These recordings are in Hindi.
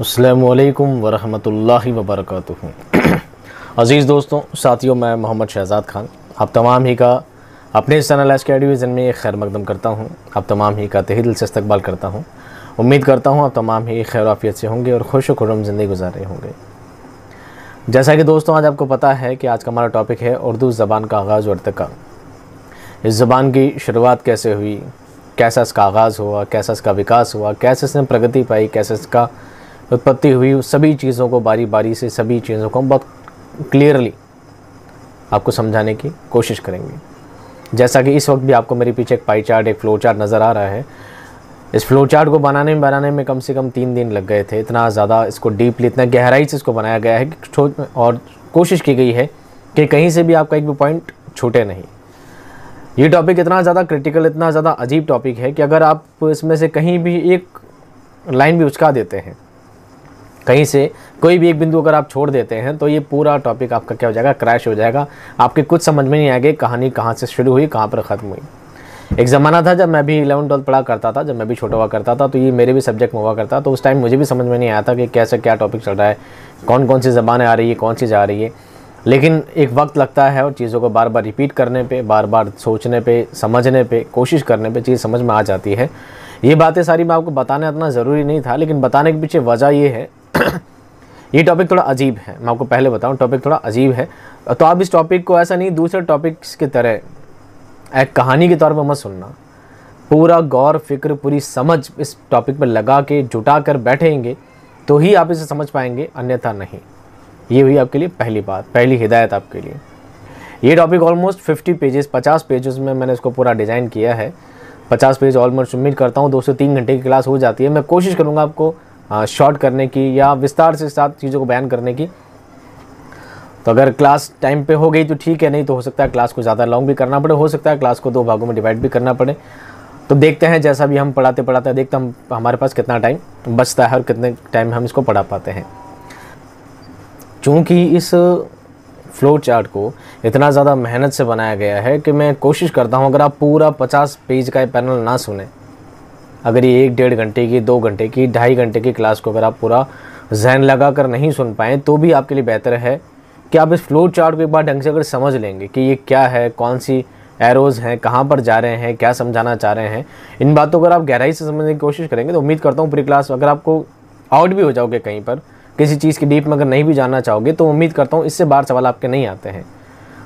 असलकम वरहमतुल्लाहि वबरक अज़ीज़ दोस्तों साथियों मैं मोहम्मद शहजाद खान आप तमाम ही का अपने इस चैनल एस के एडिविज़न में खैर मकदम करता हूँ आप तमाम ही का तहदिल से इस्तबाल करता हूँ उम्मीद करता हूँ आप तमाम ही खैर आफियत से होंगे और खुश खुरम ज़िंदगी गुजारे होंगे जैसा कि दोस्तों आज आपको पता है कि आज का हमारा टॉपिक है उर्दू ज़बान का आगाज़ और तक इस ज़बान की शुरुआत कैसे हुई कैसा इसका आगाज़ हुआ कैसा इसका विकास हुआ कैसे इसने प्रगति पाई कैसे इसका उत्पत्ति हुई सभी चीज़ों को बारी बारी से सभी चीज़ों को हम बहुत क्लियरली आपको समझाने की कोशिश करेंगे जैसा कि इस वक्त भी आपको मेरे पीछे एक पाई चार्ट एक फ्लो चार्ट नज़र आ रहा है इस फ्लो चार्ट को बनाने में बनाने में कम से कम तीन दिन लग गए थे इतना ज़्यादा इसको डीपली इतना गहराई से इसको बनाया गया है कि और कोशिश की गई है कि कहीं से भी आपका एक भी पॉइंट छूटे नहीं ये टॉपिक इतना ज़्यादा क्रिटिकल इतना ज़्यादा अजीब टॉपिक है कि अगर आप इसमें से कहीं भी एक लाइन भी उचका देते हैं कहीं से कोई भी एक बिंदु अगर आप छोड़ देते हैं तो ये पूरा टॉपिक आपका क्या हो जाएगा क्रैश हो जाएगा आपके कुछ समझ में नहीं आएगी कहानी कहाँ से शुरू हुई कहाँ पर ख़त्म हुई एक ज़माना था जब मैं भी इलेवन ट्वेल्थ पढ़ा करता था जब मैं भी छोटा हुआ करता था तो ये मेरे भी सब्जेक्ट में हुआ करता तो उस टाइम मुझे भी समझ में नहीं आया था कि कैसे क्या टॉपिक चल रहा है कौन कौन सी ज़बानें आ रही है कौन सी जा रही है लेकिन एक वक्त लगता है और चीज़ों को बार बार रिपीट करने पे बार बार सोचने पे समझने पे कोशिश करने पे चीज़ समझ में आ जाती है ये बातें सारी मैं आपको बताना इतना ज़रूरी नहीं था लेकिन बताने के पीछे वजह ये है ये टॉपिक थोड़ा अजीब है मैं आपको पहले बताऊँ टॉपिक थोड़ा अजीब है तो आप इस टॉपिक को ऐसा नहीं दूसरे टॉपिक्स की तरह एक कहानी के तौर पर मत सुनना पूरा गौर फिक्र पूरी समझ इस टॉपिक पर लगा के जुटा कर बैठेंगे तो ही आप इसे समझ पाएंगे अन्यथा नहीं ये हुई आपके लिए पहली बात पहली हिदायत आपके लिए ये टॉपिक ऑलमोस्ट 50 पेजेस 50 पेजेस में मैंने इसको पूरा डिज़ाइन किया है 50 पेज ऑलमोस्ट उम्मीद करता हूँ दो से तीन घंटे की क्लास हो जाती है मैं कोशिश करूँगा आपको शॉर्ट करने की या विस्तार से साथ चीज़ों को बयान करने की तो अगर क्लास टाइम पे हो गई तो ठीक है नहीं तो हो सकता है क्लास को ज़्यादा लॉन्ग भी करना पड़े हो सकता है क्लास को दो भागों में डिवाइड भी करना पड़े तो देखते हैं जैसा भी हम पढ़ाते पढ़ाते देखते हम हमारे पास कितना टाइम बचता है और कितने टाइम हम इसको पढ़ा पाते हैं चूँकि इस फ्लो चार्ट को इतना ज़्यादा मेहनत से बनाया गया है कि मैं कोशिश करता हूँ अगर आप पूरा पचास पेज का ये पैनल ना सुने अगर ये एक डेढ़ घंटे की दो घंटे की ढाई घंटे की क्लास को अगर आप पूरा जहन लगा कर नहीं सुन पाएँ तो भी आपके लिए बेहतर है कि आप इस फ्लो चार्ट को एक बार ढंग से अगर समझ लेंगे कि ये क्या है कौन सी एरोज़ हैं कहाँ पर जा रहे हैं क्या समझाना चाह रहे हैं इन बातों को अगर आप गहराई से समझने की कोशिश करेंगे तो उम्मीद करता हूँ पूरी क्लास अगर आपको आउट भी हो जाओगे कहीं पर किसी चीज़ की डीप में अगर नहीं भी जानना चाहोगे तो उम्मीद करता हूँ इससे बाहर सवाल आपके नहीं आते हैं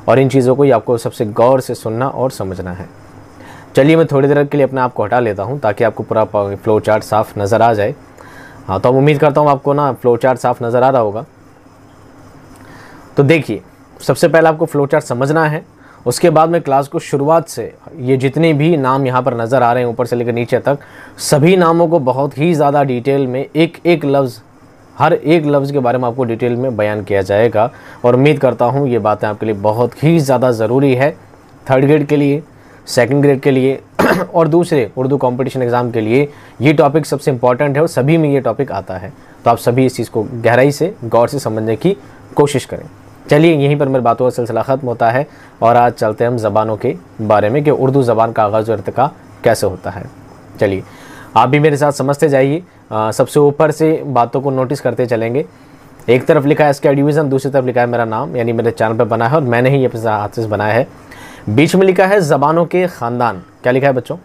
और इन चीज़ों को ही आपको सबसे गौर से सुनना और समझना है चलिए मैं थोड़ी देर के लिए अपने आप को हटा लेता हूँ ताकि आपको पूरा फ्लो चार्ट साफ़ नज़र आ जाए हाँ तो अब उम्मीद करता हूँ आपको ना फ्लो चार्ट साफ नज़र आ रहा होगा तो देखिए सबसे पहले आपको फ्लो चार्ट समझना है उसके बाद मैं क्लास को शुरुआत से ये जितने भी नाम यहाँ पर नज़र आ रहे हैं ऊपर से लेकर नीचे तक सभी नामों को बहुत ही ज़्यादा डिटेल में एक एक लफ्ज़ हर एक लफ्ज़ के बारे में आपको डिटेल में बयान किया जाएगा और उम्मीद करता हूँ ये बातें आपके लिए बहुत ही ज़्यादा ज़रूरी है थर्ड ग्रेड के लिए सेकंड ग्रेड के लिए और दूसरे उर्दू कंपटीशन एग्ज़ाम के लिए ये टॉपिक सबसे इंपॉर्टेंट है और सभी में ये टॉपिक आता है तो आप सभी इस चीज़ को गहराई से गौर से समझने की कोशिश करें चलिए यहीं पर मेरी बातों का सिलसिला ख़त्म होता है और आज चलते हैं हम ज़बानों के बारे में कि उर्दू ज़बान का आगाज़ और इरतका कैसे होता है चलिए आप भी मेरे साथ समझते जाइए सबसे ऊपर से बातों को नोटिस करते चलेंगे एक तरफ लिखा है इसका एडिविज़न दूसरी तरफ लिखा है मेरा नाम यानी मेरे चैनल पर बना है और मैंने ही ये अपने हाथ से बनाया है बीच में लिखा है ज़बानों के ख़ानदान क्या लिखा है बच्चों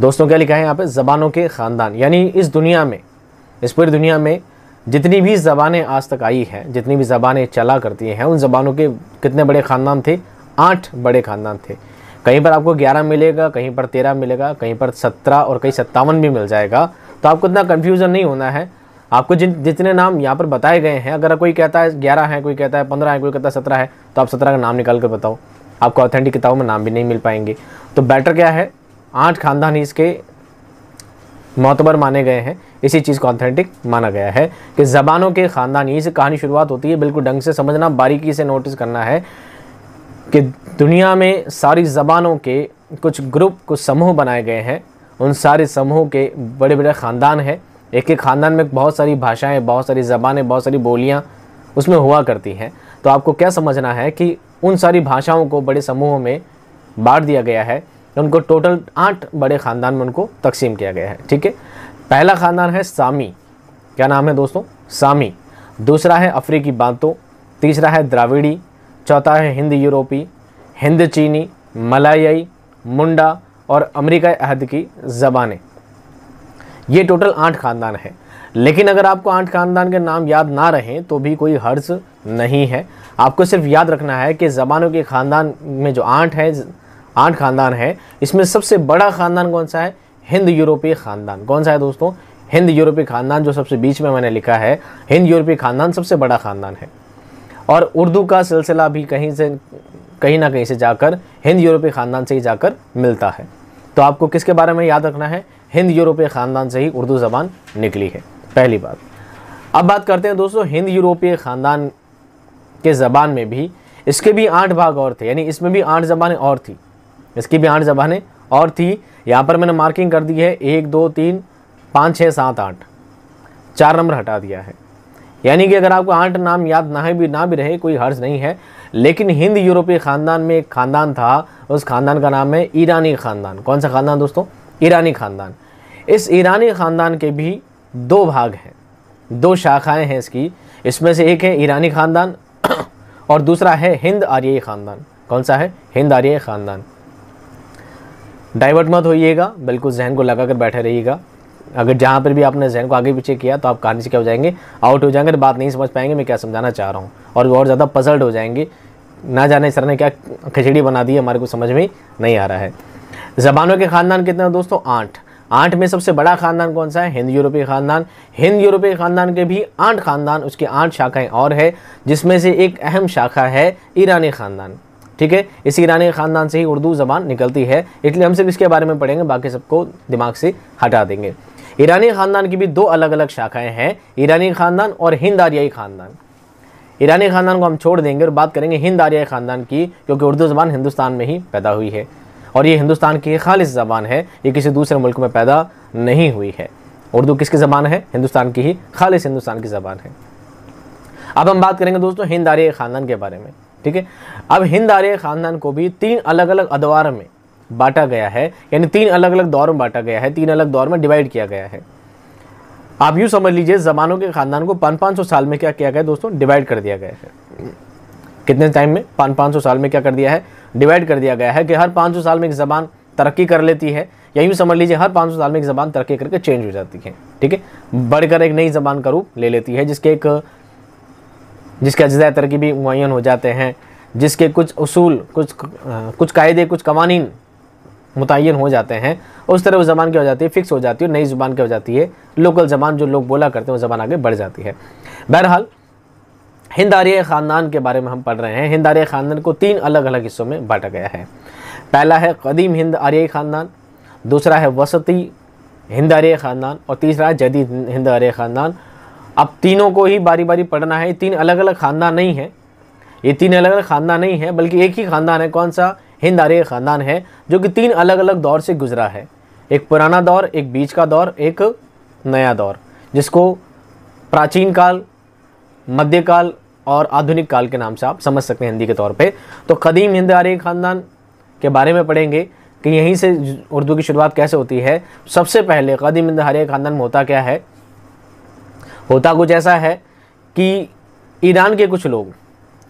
दोस्तों क्या लिखा है यहाँ पे ज़बानों के ख़ानदान यानी इस दुनिया में इस पूरी दुनिया में जितनी भी ज़बानें आज तक आई हैं जितनी भी ज़बानें चला करती हैं उन ज़बानों के कितने बड़े ख़ानदान थे आठ बड़े ख़ानदान थे कहीं पर आपको ग्यारह मिलेगा कहीं पर तेरह मिलेगा कहीं पर सत्रह और कहीं सत्तावन भी मिल जाएगा तो आपको इतना कन्फ्यूज़न नहीं होना है आपको जिन जितने नाम यहाँ पर बताए गए हैं अगर कोई कहता है ग्यारह है कोई कहता है पंद्रह है कोई कहता है सत्रह है तो आप सत्रह का नाम निकाल कर बताओ आपको ऑथेंटिक किताबों में नाम भी नहीं मिल पाएंगे तो बेटर क्या है आठ खानदान इसके मोतबर माने गए हैं इसी चीज़ को ऑथेंटिक माना गया है कि ज़बानों के ख़ानदान यहीं से कहानी शुरुआत होती है बिल्कुल ढंग से समझना बारीकी से नोटिस करना है कि दुनिया में सारी ज़बानों के कुछ ग्रुप कुछ समूह बनाए गए हैं उन सारे समूह के बड़े बड़े ख़ानदान हैं एक एक ख़ानदान में बहुत सारी भाषाएं बहुत सारी ज़बानें बहुत सारी बोलियाँ उसमें हुआ करती हैं तो आपको क्या समझना है कि उन सारी भाषाओं को बड़े समूहों में बांट दिया गया है उनको टोटल आठ बड़े ख़ानदान में उनको तकसीम किया गया है ठीक है पहला ख़ानदान है सामी क्या नाम है दोस्तों सामी दूसरा है अफ्रीकी बांतो तीसरा है द्राविड़ी चौथा है हिंद यूरोपी हिंद चीनी मलायाई मुंडा और अमेरिका अहद की ज़बानें ये टोटल आठ खानदान है लेकिन अगर आपको आठ खानदान के नाम याद ना रहें तो भी कोई हर्ज नहीं है आपको सिर्फ याद रखना है कि ज़बानों के ख़ानदान में जो आठ है आठ खानदान है इसमें सबसे बड़ा ख़ानदान कौन सा है हिंद यूरोपीय ख़ानदान कौन सा है दोस्तों हिंद यूरोपीय ख़ानदान जो सबसे बीच में मैंने लिखा है हिंद यूरोपीय ख़ानदान सबसे बड़ा ख़ानदान है और उर्दू का सिलसिला भी कहीं से कहीं ना कहीं से जाकर हिंद यूरोपीय ख़ानदान से ही जाकर मिलता है तो आपको किसके बारे में याद रखना है हिंद यूरोपीय ख़ानदान से ही उर्दू ज़बान निकली है पहली बात अब बात करते हैं दोस्तों हिंद यूरोपीय ख़ानदान के ज़बान में भी इसके भी आठ भाग और थे यानी इसमें भी आठ ज़बानें और थी इसकी भी आठ ज़बानें और थी यहाँ पर मैंने मार्किंग कर दी है एक दो तीन पाँच छः सात आठ चार नंबर हटा दिया है यानी कि अगर आपको आठ नाम याद ना भी ना भी रहे कोई हर्ज नहीं है लेकिन हिंद यूरोपीय ख़ानदान में एक ख़ानदान था उस ख़ानदान का नाम है ईरानी ख़ानदान कौन सा ख़ानदान दोस्तों ईरानी ख़ानदान इस ईरानी ख़ानदान के भी दो भाग हैं दो शाखाएं हैं इसकी इसमें से एक है ईरानी ख़ानदान और दूसरा है हिंद आर्य ख़ानदान कौन सा है हिंद आर्य ख़ानदान डाइवर्ट मत होइएगा बिल्कुल जहन को लगा कर बैठे रहिएगा अगर जहाँ पर भी आपने जहन को आगे पीछे किया तो आप कहानी से क्या हो जाएंगे आउट हो जाएंगे तो बात नहीं समझ पाएंगे मैं क्या समझाना चाह रहा हूँ और और ज़्यादा पजल्ड हो जाएंगे ना जाने सर ने क्या खिचड़ी बना दी है हमारे को समझ में नहीं आ रहा है ज़बानों के ख़ानदान कितने दोस्तों आठ आठ में सबसे बड़ा खानदान कौन सा है हिंद यूरोपीय खानदान हिंद यूरोपीय खानदान के भी आठ खानदान उसकी आठ शाखाएं और है जिसमें से एक अहम शाखा है ईरानी खानदान ठीक है इसी ईरानी खानदान से ही उर्दू ज़बान निकलती है इसलिए हम सिर्फ इसके बारे में पढ़ेंगे बाकी सबको दिमाग से हटा देंगे ईरानी खानदान की भी दो अलग अलग शाखाएं हैं ईरानी खानदान और हिंद आर्याई खानदान ईरानी खानदान को हम छोड़ देंगे और बात करेंगे हिंद आर्याई खानदान की क्योंकि उर्दू ज़बान हिंदुस्तान में ही पैदा हुई है और ये हिंदुस्तान की खालिश ज़बान है ये किसी दूसरे मुल्क में पैदा नहीं हुई है उर्दू किसकी ज़बान है हिंदुस्तान की ही खालिश हिंदुस्तान की ज़बान है अब हम बात करेंगे दोस्तों हिंद आर्य ख़ानदान के बारे में ठीक है अब हिंद आर्य ख़ानदान को भी तीन अलग अलग अदवार में बांटा गया है यानी तीन अलग अलग दौर में बांटा गया है तीन अलग दौर में डिवाइड किया गया है आप यूँ समझ लीजिए ज़मानों के ख़ानदान को पाँच पाँच सौ साल में क्या किया गया दोस्तों डिवाइड कर दिया गया है कितने टाइम में पाँच पाँच सौ साल में क्या कर दिया है डिवाइड कर दिया गया है कि हर पाँच साल में एक ज़बान तरक्की कर लेती है या यूँ समझ लीजिए हर 500 साल में एक ज़बान तरक्की करके चेंज हो जाती है ठीक है बढ़कर एक नई ज़बान का रूप ले लेती है जिसके एक जिसके अज्जा तरक्की भी मुन हो जाते हैं जिसके कुछ असूल कुछ कुछ कायदे कुछ कवानी मुतन हो जाते हैं उस तरह वो ज़बान क्या हो जाती है फिक्स हो जाती है नई ज़ुबान क्या हो जाती है लोकल ज़बान जो लोग बोला करते हैं वो ज़बान आगे बढ़ जाती है बहरहाल हिंद आर्य ख़ानदान के बारे में हम पढ़ रहे हैं हिंद आर्य ख़ानदान को तीन अलग अलग हिस्सों में बांटा गया है पहला है कदीम हिंद आर्य ख़ानदान दूसरा है वसती हिंद आर्य ख़ानदान और तीसरा है जदीद हिंद आर्य ख़ानदान अब तीनों को ही बारी बारी पढ़ना है तीन अलग अलग ख़ानदान नहीं है ये तीन अलग अलग ख़ानदान नहीं है बल्कि एक ही ख़ानदान है कौन सा हिंद आर्य ख़ानदान है जो कि तीन अलग अलग दौर से गुजरा है एक पुराना दौर एक बीच का दौर एक नया दौर जिसको प्राचीन काल मध्यकाल और आधुनिक काल के नाम से आप समझ सकते हैं हिंदी के तौर पे तो कदीम हिंद आर्य ख़ानदान के बारे में पढ़ेंगे कि यहीं से उर्दू की शुरुआत कैसे होती है सबसे पहले कदीम हिंद आर्य ख़ानदान में होता क्या है होता कुछ ऐसा है कि ईरान के कुछ लोग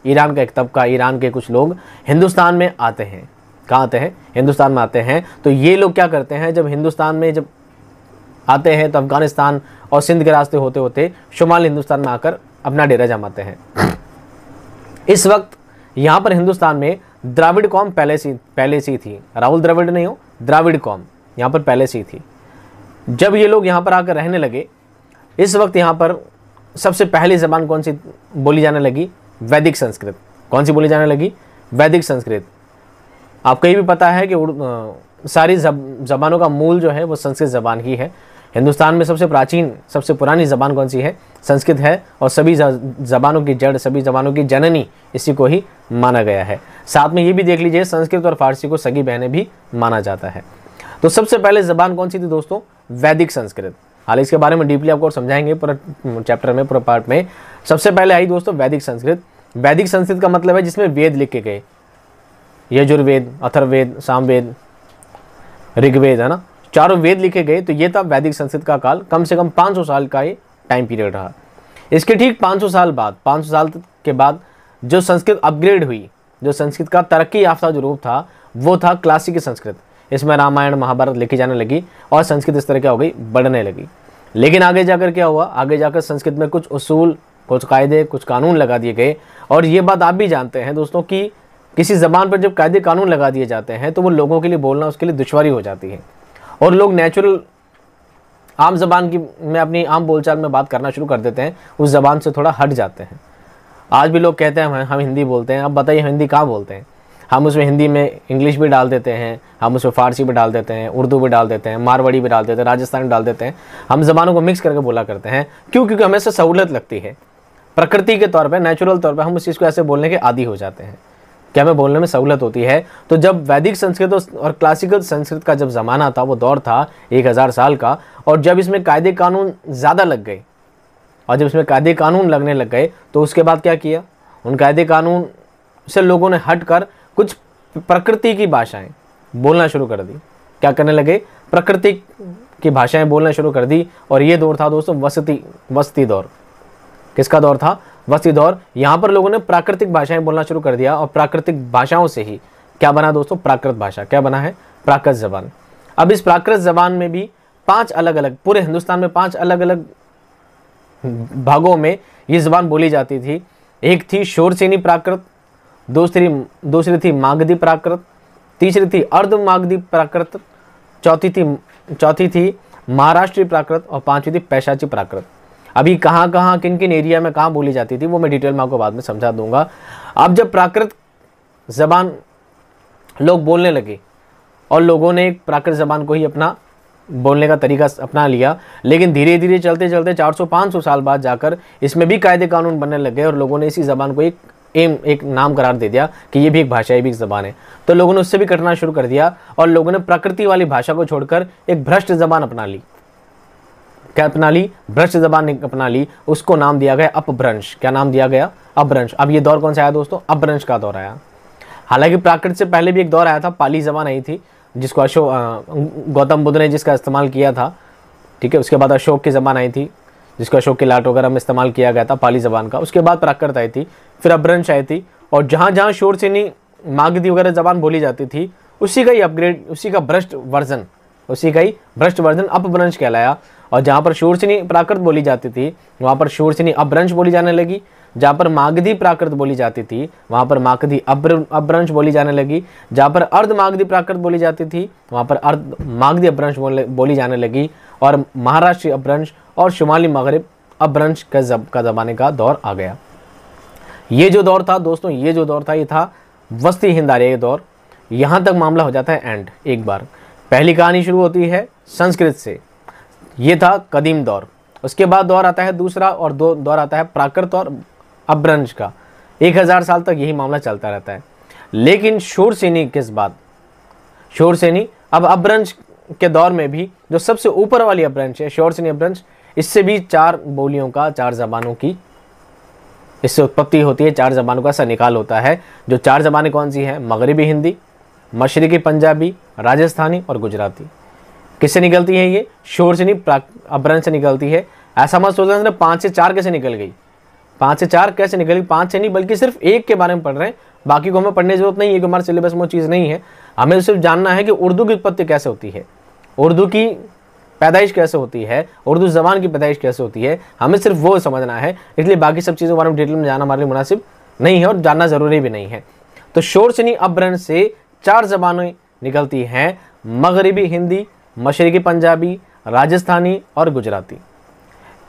ईरान का एक तबका ईरान के कुछ लोग हिंदुस्तान में आते हैं कहाँ आते हैं हिंदुस्तान में आते हैं तो ये लोग क्या करते हैं जब हिंदुस्तान में जब आते हैं तो अफ़गानिस्तान और सिंध के रास्ते होते होते शुमाल हिंदुस्तान में आकर अपना डेरा जमाते हैं इस वक्त यहाँ पर हिंदुस्तान में द्राविड कॉम पहले से पहले से ही थी राहुल द्रविड़ नहीं हो द्राविड कॉम यहाँ पर पहले से ही थी जब ये लोग यहाँ पर आकर रहने लगे इस वक्त यहाँ पर सबसे पहली जबान कौन सी बोली जाने लगी वैदिक संस्कृत कौन सी बोली जाने लगी वैदिक संस्कृत आपको ये भी पता है कि सारी जब जबानों का मूल जो है वो संस्कृत जबान ही है हिंदुस्तान में सबसे प्राचीन सबसे पुरानी जबान कौन सी है संस्कृत है और सभी जबानों की जड़ सभी जबानों की जननी इसी को ही माना गया है साथ में ये भी देख लीजिए संस्कृत और फारसी को सगी बहने भी माना जाता है तो सबसे पहले जबान कौन सी थी दोस्तों वैदिक संस्कृत हाल इसके बारे में डीपली आपको समझाएंगे पूरा चैप्टर में पूरा पार्ट में सबसे पहले आई दोस्तों वैदिक संस्कृत वैदिक संस्कृत का मतलब है जिसमें वेद लिखे गए यजुर्वेद अथर्वेद सामवेद ऋग्वेद है ना चारों वेद लिखे गए तो ये था वैदिक संस्कृत का काल कम से कम 500 साल का ही टाइम पीरियड रहा इसके ठीक 500 साल बाद 500 साल के बाद जो संस्कृत अपग्रेड हुई जो संस्कृत का तरक्की याफ्ता जो रूप था वो था क्लासिक संस्कृत इसमें रामायण महाभारत लिखी जाने लगी और संस्कृत इस तरह क्या हो गई बढ़ने लगी लेकिन आगे जाकर क्या हुआ आगे जाकर संस्कृत में कुछ उसूल कुछ कायदे कुछ कानून लगा दिए गए और ये बात आप भी जानते हैं दोस्तों कि किसी ज़बान पर जब कायदे कानून लगा दिए जाते हैं तो वो लोगों के लिए बोलना उसके लिए दुशारी हो जाती है और लोग नेचुरल आम जबान की में अपनी आम बोलचाल में बात करना शुरू कर देते हैं उस जबान से थोड़ा हट जाते हैं आज भी लोग कहते हैं हम हिंदी बोलते हैं अब बताइए हिंदी कहाँ बोलते हैं हम उसमें हिंदी में इंग्लिश भी डाल देते हैं हम उसमें फ़ारसी भी डाल देते हैं उर्दू भी डाल देते हैं मारवाड़ी भी डाल देते हैं राजस्थानी डाल देते हैं हम जबानों को मिक्स करके बोला करते हैं क्यों क्योंकि हमें से सहूलत लगती है प्रकृति के तौर पर नेचुरल तौर पर हम उस चीज़ को ऐसे बोलने के आदि हो जाते हैं क्या मैं बोलने में सहूलत होती है तो जब वैदिक संस्कृत और क्लासिकल संस्कृत का जब ज़माना था वो दौर था एक हज़ार साल का और जब इसमें कायदे कानून ज़्यादा लग गए और जब इसमें कायदे कानून लगने लग गए तो उसके बाद क्या किया उन कायदे कानून से लोगों ने हट कर कुछ प्रकृति की भाषाएं बोलना शुरू कर दी क्या करने लगे प्रकृति की भाषाएं बोलना शुरू कर दी और ये दौर था दोस्तों वसती वस्ती दौर किसका दौर था वसी दौर यहाँ पर लोगों ने प्राकृतिक भाषाएं बोलना शुरू कर दिया और प्राकृतिक भाषाओं से ही क्या बना दोस्तों प्राकृत भाषा क्या बना है प्राकृत जबान अब इस प्राकृत जबान में भी पांच अलग अलग पूरे हिंदुस्तान में पांच अलग अलग भागों में ये जबान बोली जाती थी एक थी शोरसेनी प्राकृत दूसरी दूसरी थी मागधी प्राकृत तीसरी थी अर्ध मागधी प्राकृत चौथी थी चौथी थी महाराष्ट्रीय प्राकृत और पांचवी थी पैशाची प्राकृत अभी कहाँ कहाँ किन किन एरिया में कहाँ बोली जाती थी वो मैं डिटेल में आपको बाद में समझा दूंगा अब जब प्राकृत जबान लोग बोलने लगे और लोगों ने एक प्राकृत जबान को ही अपना बोलने का तरीका अपना लिया लेकिन धीरे धीरे चलते चलते 400-500 साल बाद जाकर इसमें भी कायदे कानून बनने लग गए और लोगों ने इसी ज़बान को एक एम एक नाम करार दे दिया कि ये भी एक भाषा ये भी एक ज़बान है तो लोगों ने उससे भी कटना शुरू कर दिया और लोगों ने प्रकृति वाली भाषा को छोड़कर एक भ्रष्ट ज़बान अपना ली क्या अपना ली भ्रष्ट जबान अपना ली उसको नाम दिया गया अपभ्रंश क्या नाम दिया गया अपभ्रंश अब ये दौर कौन सा आया दोस्तों अपभ्रंश का दौर आया हालांकि प्राकृत से पहले भी एक दौर आया था पाली जबान आई थी जिसको अशोक गौतम बुद्ध ने जिसका इस्तेमाल किया था ठीक है उसके बाद अशोक की जबान आई थी जिसको अशोक के लाट वगैरह में इस्तेमाल किया गया था पाली जबान का उसके बाद प्राकृत आई थी फिर अभ्रंश आई थी और जहाँ जहाँ शोर नहीं मागधी वगैरह जबान बोली जाती थी उसी का ही अपग्रेड उसी का भ्रष्ट वर्जन उसी का ही भ्रष्ट वर्जन अपभ्रंश कहलाया और जहाँ पर शूरसिनी प्राकृत बोली जाती थी वहाँ पर शूरसिनी अभ्रंश बोली जाने लगी जहाँ पर मागधी प्राकृत बोली जाती थी वहाँ पर मागधी अभ्र अभ्रंश बोली जाने लगी जहाँ पर अर्ध मागधी प्राकृत बोली जाती थी वहाँ पर अर्ध मागधी अभ्रंश बोली जाने लगी और महाराष्ट्रीय अभ्रंश और शुमाली मगरब अभ्रंश का जब का जमाने का दौर आ गया ये जो दौर था दोस्तों ये जो दौर था ये था वस्ती हिंद आर्य दौर यहाँ तक मामला हो जाता है एंड एक बार पहली कहानी शुरू होती है संस्कृत से ये था कदीम दौर उसके बाद दौर आता है दूसरा और दो दौर आता है प्राकृत और अभ्रंश का एक हज़ार साल तक यही मामला चलता रहता है लेकिन शोर सेनी किस बात शोर सेनी अब अब्रंश के दौर में भी जो सबसे ऊपर वाली अब्रंश है शोर सेनी अब्रंश इससे भी चार बोलियों का चार जबानों की इससे उत्पत्ति होती है चार जबानों का निकाल होता है जो चार जबानें कौन सी हैं मगरबी हिंदी मशरक़ी पंजाबी राजस्थानी और गुजराती किससे निकलती है ये शोर से नहीं अपहरण से निकलती है ऐसा मत सोच रहे पाँच से चार कैसे निकल गई पाँच से चार कैसे निकल गई पाँच से नहीं बल्कि सिर्फ एक के बारे में पढ़ रहे हैं बाकी को हमें पढ़ने की जरूरत नहीं है कि हमारे सिलेबस में वो चीज़ नहीं है हमें सिर्फ जानना है कि उर्दू की उत्पत्ति कैसे होती है उर्दू की पैदाइश कैसे होती है उर्दू ज़बान की पैदाइश कैसे होती है हमें सिर्फ वो समझना है इसलिए बाकी सब चीज़ों के बारे में डिटेल में जाना हमारे लिए मुनासिब नहीं है और जानना ज़रूरी भी नहीं है तो शोर सनी अभ्रंश से चार जबानें निकलती हैं मगरबी हिंदी मशरक़ी पंजाबी राजस्थानी और गुजराती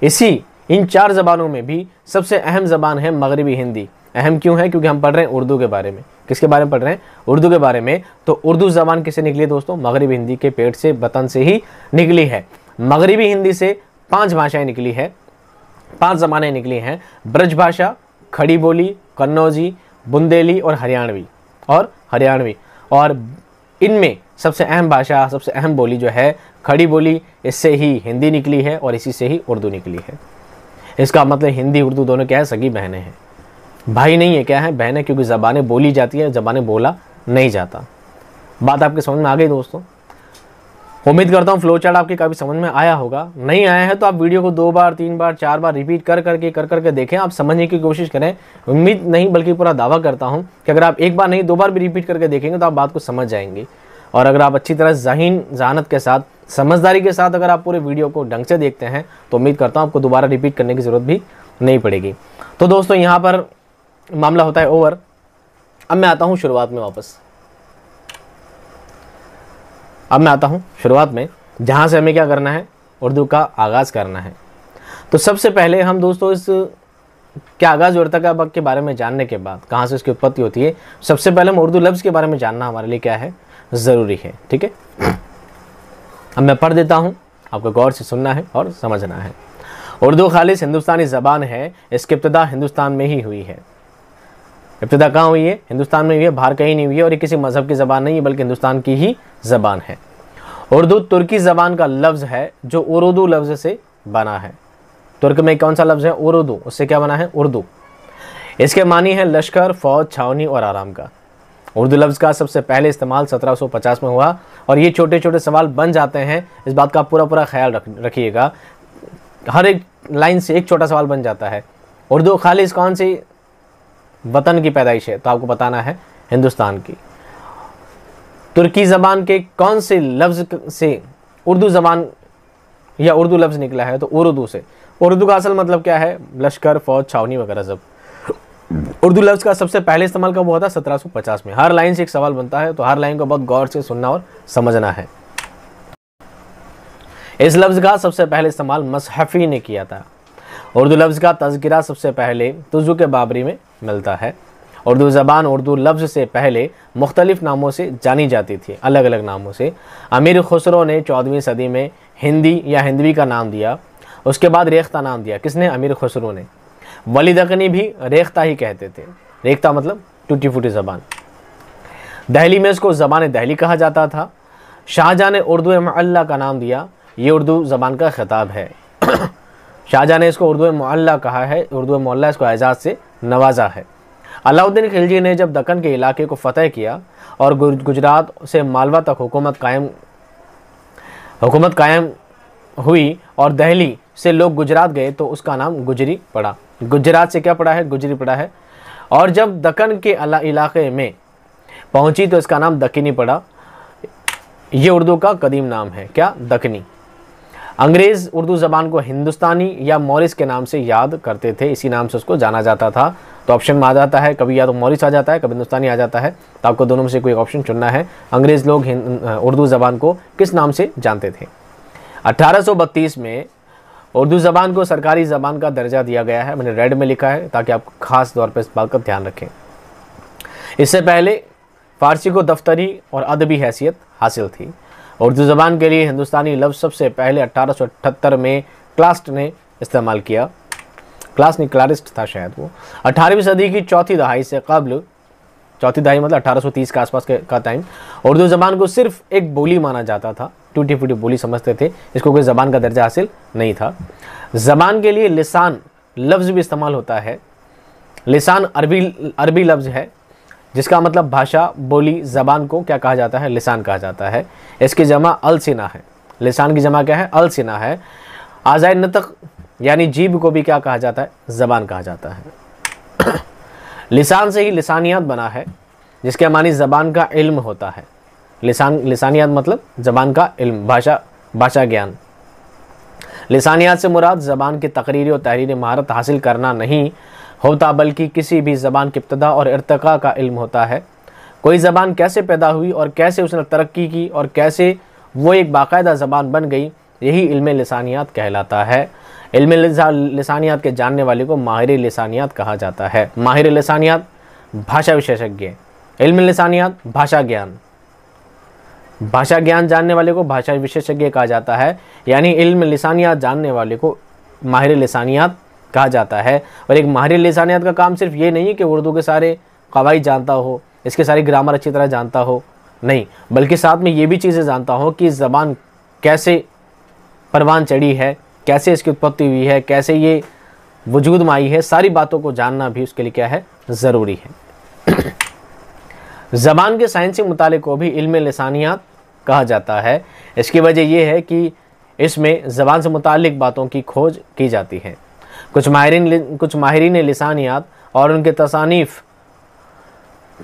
इसी इन चार ज़बानों में भी सबसे अहम ज़बान है मगरबी हिंदी अहम क्यों है क्योंकि हम पढ़ रहे हैं उर्दू के बारे में किसके बारे में पढ़ रहे हैं उर्दू के बारे में तो उर्दू ज़बान किसे निकली दोस्तों मगरबी हिंदी के पेट से वतन से ही निकली है मगरबी हिंदी से पाँच भाषाएँ निकली है पाँच ज़बानें निकली हैं ब्रज भाषा खड़ी बोली कन्नौजी बुंदेली और हरियाणवी और हरियाणवी और इनमें सबसे अहम भाषा सबसे अहम बोली जो है खड़ी बोली इससे ही हिंदी निकली है और इसी से ही उर्दू निकली है इसका मतलब हिंदी उर्दू दोनों क्या है सगी बहने हैं भाई नहीं है क्या है बहने क्योंकि ज़बानें बोली जाती हैं ज़बानें बोला नहीं जाता बात आपके समझ में आ गई दोस्तों उम्मीद करता हूँ फ्लो चार्ट आपके काफ़ी समझ में आया होगा नहीं आया है तो आप वीडियो को दो बार तीन बार चार बार रिपीट कर करके कर करके कर देखें आप समझने की कोशिश करें उम्मीद नहीं बल्कि पूरा दावा करता हूँ कि अगर आप एक बार नहीं दो बार भी रिपीट करके देखेंगे तो आप बात को समझ जाएंगे और अगर आप अच्छी तरह जहीन जहानत के साथ समझदारी के साथ अगर आप पूरे वीडियो को ढंग से देखते हैं तो उम्मीद करता हूँ आपको दोबारा रिपीट करने की ज़रूरत भी नहीं पड़ेगी तो दोस्तों यहाँ पर मामला होता है ओवर अब मैं आता हूँ शुरुआत में वापस अब मैं आता हूँ शुरुआत में जहाँ से हमें क्या करना है उर्दू का आगाज़ करना है तो सबसे पहले हम दोस्तों इस क्या आगाज़ और वक्त के बारे में जानने के बाद कहाँ से इसकी उत्पत्ति होती है सबसे पहले हम उर्दू लफ्ज़ के बारे में जानना हमारे लिए क्या है ज़रूरी है ठीक है अब मैं पढ़ देता हूँ आपको गौर से सुनना है और समझना है उर्दू खालिश हिंदुस्तानी ज़बान है इसकी इब्तदा हिंदुस्तान में ही हुई है इब्तदा कहाँ हुई है हिंदुस्तान में हुई है बाहर कहीं नहीं हुई है और ये किसी मज़हब की ज़बान नहीं है बल्कि हिंदुस्तान की ही ज़बान है उर्दू तुर्की ज़बान का लफ्ज़ है जो उर्दू लफ्ज़ से बना है तुर्क में कौन सा लफ्ज़ है उर्दू उससे क्या बना है उर्दू इसके मानी है लश्कर फ़ौज छावनी और आराम का उर्दू लफ्ज़ का सबसे पहले इस्तेमाल 1750 में हुआ और ये छोटे छोटे सवाल बन जाते हैं इस बात का पूरा पूरा ख्याल रख रखिएगा हर एक लाइन से एक छोटा सवाल बन जाता है उर्दू खालिज कौन सी वतन की पैदाइश है तो आपको बताना है हिंदुस्तान की तुर्की ज़बान के कौन से लफ्ज़ से उर्दू ज़बान या उर्दू लफ्ज़ निकला है तो उर्दू से उर्दू का असल मतलब क्या है लश्कर फौज छावनी वगैरह सब उर्दू लफ्ज़ का सबसे पहले इस्तेमाल कब हुआ था पचास में हर लाइन से एक सवाल बनता है तो हर लाइन को बहुत गौर से सुनना और समझना है इस लफ्ज़ का सबसे पहले इस्तेमाल मसहफ़ी ने किया था उर्दू लफ्ज़ का तस्करा सबसे पहले तुजु के बाबरी में मिलता है उर्दू ज़बान उर्दू लफ्ज़ से पहले मुख्तलिफ़ नामों से जानी जाती थी अलग अलग नामों से अमीर खुसरो ने चौदहवीं सदी में हिंदी या हिंदवी का नाम दिया उसके बाद रेख्ता नाम दिया किसने अमीर खुसरो ने वली दकनी भी रेख्ता ही कहते थे रेख्ता मतलब टूटी फूटी ज़बान दहली में इसको ज़बान दहली कहा जाता था शाहजहाँ ने उर्दू अल्लाह का नाम दिया ये उर्दू ज़बान का ख़िताब है शाहजहाँ ने इसको उर्दू मोहल्ला कहा है उर्दू मोहल्ला इसको एजाज से नवाजा है अलाउद्दीन खिलजी ने जब दक्कन के इलाके को फ़तेह किया और गुजरात से मालवा तक हुकूमत कायम हुकूमत कायम हुई और दहली से लोग गुजरात गए तो उसका नाम गुजरी पड़ा गुजरात से क्या पड़ा है गुजरी पड़ा है और जब दक्कन के इलाके में पहुंची तो इसका नाम दक्कनी पड़ा ये उर्दू का कदीम नाम है क्या दक्कनी अंग्रेज़ उर्दू ज़बान को हिंदुस्तानी या मॉरिस के नाम से याद करते थे इसी नाम से उसको जाना जाता था तो ऑप्शन में आ जाता है कभी या तो मॉरिस आ जाता है कभी हिंदुस्तानी आ जाता है तो आपको दोनों में से कोई ऑप्शन चुनना है अंग्रेज़ लोग उर्दू ज़बान को किस नाम से जानते थे अट्ठारह में उर्दू ज़बान को सरकारी ज़बान का दर्जा दिया गया है मैंने रेड में लिखा है ताकि आप ख़ास तौर पर इस बात का ध्यान रखें इससे पहले फ़ारसी को दफ्तरी और अदबी हैसियत हासिल थी उर्दू ज़बान के लिए हिंदुस्तानी लफ्ज़ सबसे पहले अट्ठारह में क्लास्ट ने इस्तेमाल किया क्लास ने क्लारिस्ट था शायद वो अठारहवीं सदी की चौथी दहाई से कबल चौथी दहाई मतलब 1830 के आसपास का टाइम उर्दू ज़बान को सिर्फ एक बोली माना जाता था टूटी फूटी बोली समझते थे इसको कोई ज़बान का दर्जा हासिल नहीं था ज़बान के लिए लिसान लफ्ज़ भी इस्तेमाल होता है लिसान अरबी अरबी लफ्ज़ है जिसका मतलब भाषा बोली ज़बान को क्या कहा जाता है लिसान कहा जाता है इसकी जमा अलसिना है लिसान की जमा क्या है अलसिना है आज़ाय नतक यानी जीभ को भी क्या कहा जाता है ज़बान कहा जाता है लिसान से ही लिसानियात बना है जिसके मानी ज़बान का इल्म होता है लिसान लिसानियात मतलब ज़बान का इल्म भाषा भाषा ज्ञान लिसानियात से मुराद ज़बान की तकरीरी और तहरीर महारत हासिल करना नहीं होता बल्कि किसी भी ज़बान की इब्तदा और इरतका का इल्म होता है कोई ज़बान कैसे पैदा हुई और कैसे उसने तरक्की की और कैसे वो एक बाकायदा ज़बान बन गई यही इल्म लसानियात कहलाता है इल्म लसानियात के जानने वाले को माहिर लसानियात कहा जाता है माहिर लसानियात भाषा विशेषज्ञ इल्म लसानियात भाषा ज्ञान भाषा ज्ञान जानने वाले को भाषा विशेषज्ञ कहा जाता है यानी इल्म लसानियात जानने वाले को माहिर लसानियात कहा जाता है और एक माहिर लसानियात का काम सिर्फ ये नहीं है कि उर्दू के सारे कवायद जानता हो इसके सारे ग्रामर अच्छी तरह जानता हो नहीं बल्कि साथ में ये भी चीज़ें जानता हो कि ज़बान कैसे परवान चढ़ी है कैसे इसकी उत्पत्ति हुई है कैसे ये वजूद में आई है सारी बातों को जानना भी उसके लिए क्या है ज़रूरी है ज़बान के साइंसी मुताले को भी इल्म लसानियात कहा जाता है इसकी वजह यह है कि इसमें ज़बान से मुतल बातों की खोज की जाती है कुछ माहरीन कुछ माहरीन लसानियात और उनके तसानीफ़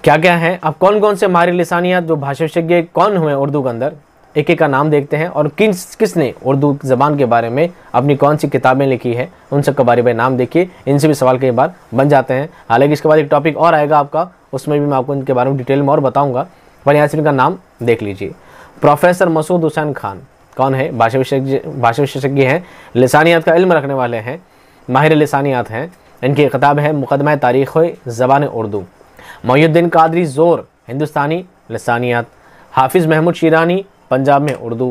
क्या क्या हैं अब कौन कौन से माहरी लसानियात जो भाषा विशेषज्ञ कौन हुए उर्दू के अंदर एक एक का नाम देखते हैं और किन किसने उर्दू ज़बान के बारे में अपनी कौन सी किताबें लिखी है उन सब के बारे में नाम देखिए इनसे भी सवाल कई बार बन जाते हैं हालांकि इसके बाद एक टॉपिक और आएगा आपका उसमें भी मैं आपको इनके बारे में डिटेल में और बताऊँगा पर यहाँ से इनका नाम देख लीजिए प्रोफेसर मसूद हुसैन खान कौन है भाषा विशेषज्ञ भाषा विशेषज्ञ हैं लसानियात का इल्म रखने वाले हैं माहिर लसानियात हैं इनकी किताब है मुकदमा तारीख़ ज़बान उर्दू मोहुद्दीन कादरी ज़ोर हिंदुस्तानी लसानियात हाफिज़ महमूद शीरानी पंजाब में उर्दू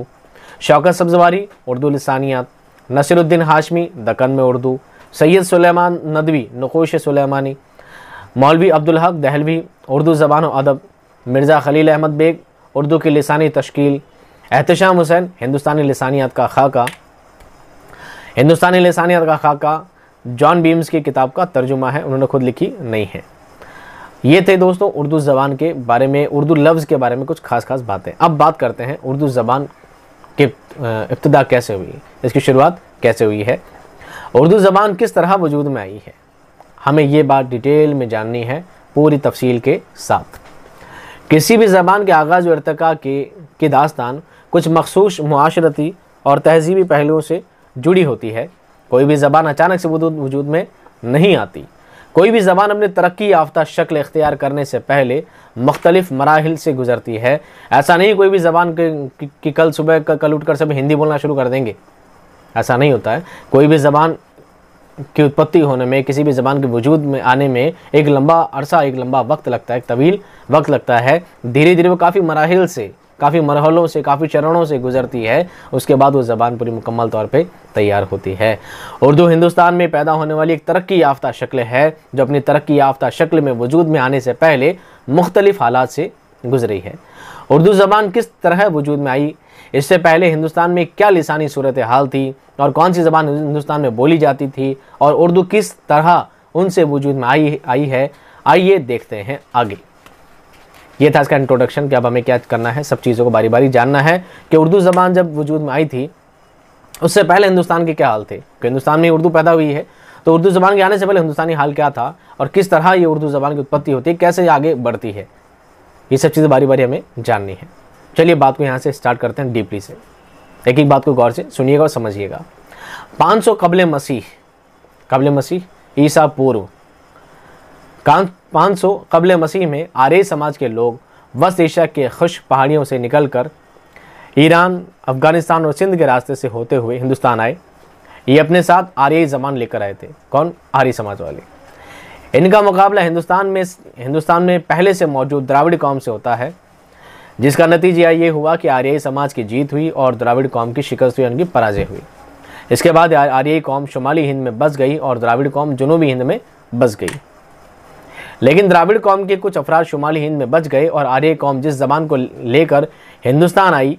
शौकत सब्जवारी उर्दू लसानियात नसरुद्दीन हाशमी दक्कन में उर्दू सैयद सुलेमान नदवी नकोश सुलेमानी मौलवी अब्दुल हक दहलवी उर्दू ज़बान अदब मिर्ज़ा खलील अहमद बेग उर्दू की लसानी तश्कील एहतशाम हुसैन हिंदुस्तानी लसानियात का खाका हिंदुस्तानी लसानियत का खाका जॉन बीम्स की किताब का तर्जुमा है उन्होंने खुद लिखी नहीं है ये थे दोस्तों उर्दू ज़बान के बारे में उर्दू लफ्ज़ के बारे में कुछ खास खास बातें अब बात करते हैं उर्दू ज़बान के इब्तदा कैसे हुई इसकी शुरुआत कैसे हुई है उर्दू ज़बान किस तरह वजूद में आई है हमें ये बात डिटेल में जाननी है पूरी तफसील के साथ किसी भी ज़बान के आगाज़ व इरतका के के दास्तान कुछ मखसूस माशरती और तहजीबी पहलुओं से जुड़ी होती है कोई भी ज़बान अचानक से वजूद में नहीं आती कोई भी ज़बान अपने तरक्की याफ्ता शक्ल इख्तियार करने से पहले मुख्तलिफ मराहल से गुजरती है ऐसा नहीं कोई भी ज़बान की कल सुबह कल उठ कर सब हिंदी बोलना शुरू कर देंगे ऐसा नहीं होता है कोई भी ज़बान की उत्पत्ति होने में किसी भी ज़बान के वजूद में आने में एक लंबा अरसा एक लंबा वक्त लगता है एक तवील वक्त लगता है धीरे धीरे वो काफ़ी मराहल से काफ़ी मरहलों से काफ़ी चरणों से गुजरती है उसके बाद वो ज़बान पूरी मुकम्मल तौर पर तैयार होती है उर्दू हिंदुस्तान में पैदा होने वाली एक तरक्की याफ्ता शक्ल है जो अपनी तरक्की याफ्ता शक्ल में वजूद में आने से पहले मुख्तलिफ हालात से गुजरी है उर्दू ज़बान किस तरह वजूद में आई इससे पहले हिंदुस्तान में क्या लिसानी सूरत हाल थी और कौन सी ज़बान हिंदुस्तान में बोली जाती थी और उर्दू किस तरह उनसे वजूद में आई आई है आइए देखते हैं आगे ये था इसका इंट्रोडक्शन कि अब हमें क्या करना है सब चीज़ों को बारी बारी जानना है कि उर्दू ज़बान जब वजूद में आई थी उससे पहले हिंदुस्तान के क्या हाल थे कि हिंदुस्तान में उर्दू पैदा हुई है तो उर्दू ज़बान के आने से पहले हिंदुस्तानी हाल क्या था और किस तरह ये उर्दू ज़बान की उत्पत्ति होती है कैसे आगे बढ़ती है ये सब चीज़ें बारी बारी हमें जाननी है चलिए बात को यहाँ से स्टार्ट करते हैं डीपली से एक एक बात को गौर से सुनिएगा और समझिएगा 500 कबल मसीह कबल मसीह ईसा पूर्व पाँच सौ कबल मसीह में आर्य समाज के लोग वस्त एशिया के खुश पहाड़ियों से निकलकर ईरान अफगानिस्तान और सिंध के रास्ते से होते हुए हिंदुस्तान आए ये अपने साथ आर्य जबान लेकर आए थे कौन आर्य समाज वाले इनका मुकाबला हिंदुस्तान में हिंदुस्तान में पहले से मौजूद द्राविड़ कौम से होता है जिसका नतीजा ये हुआ कि आर्य समाज की जीत हुई और द्राविड़ कौम की शिकस्त हुई उनकी पराजय हुई इसके बाद आर्य कौम शुमाली हिंद में बस गई और द्राविड़ कौम जुनूबी हिंद में बस गई लेकिन द्राविड़ कौम के कुछ अफराद शुमाली हिंद में बच गए और आर्य कौम जिस ज़बान को लेकर हिंदुस्तान आई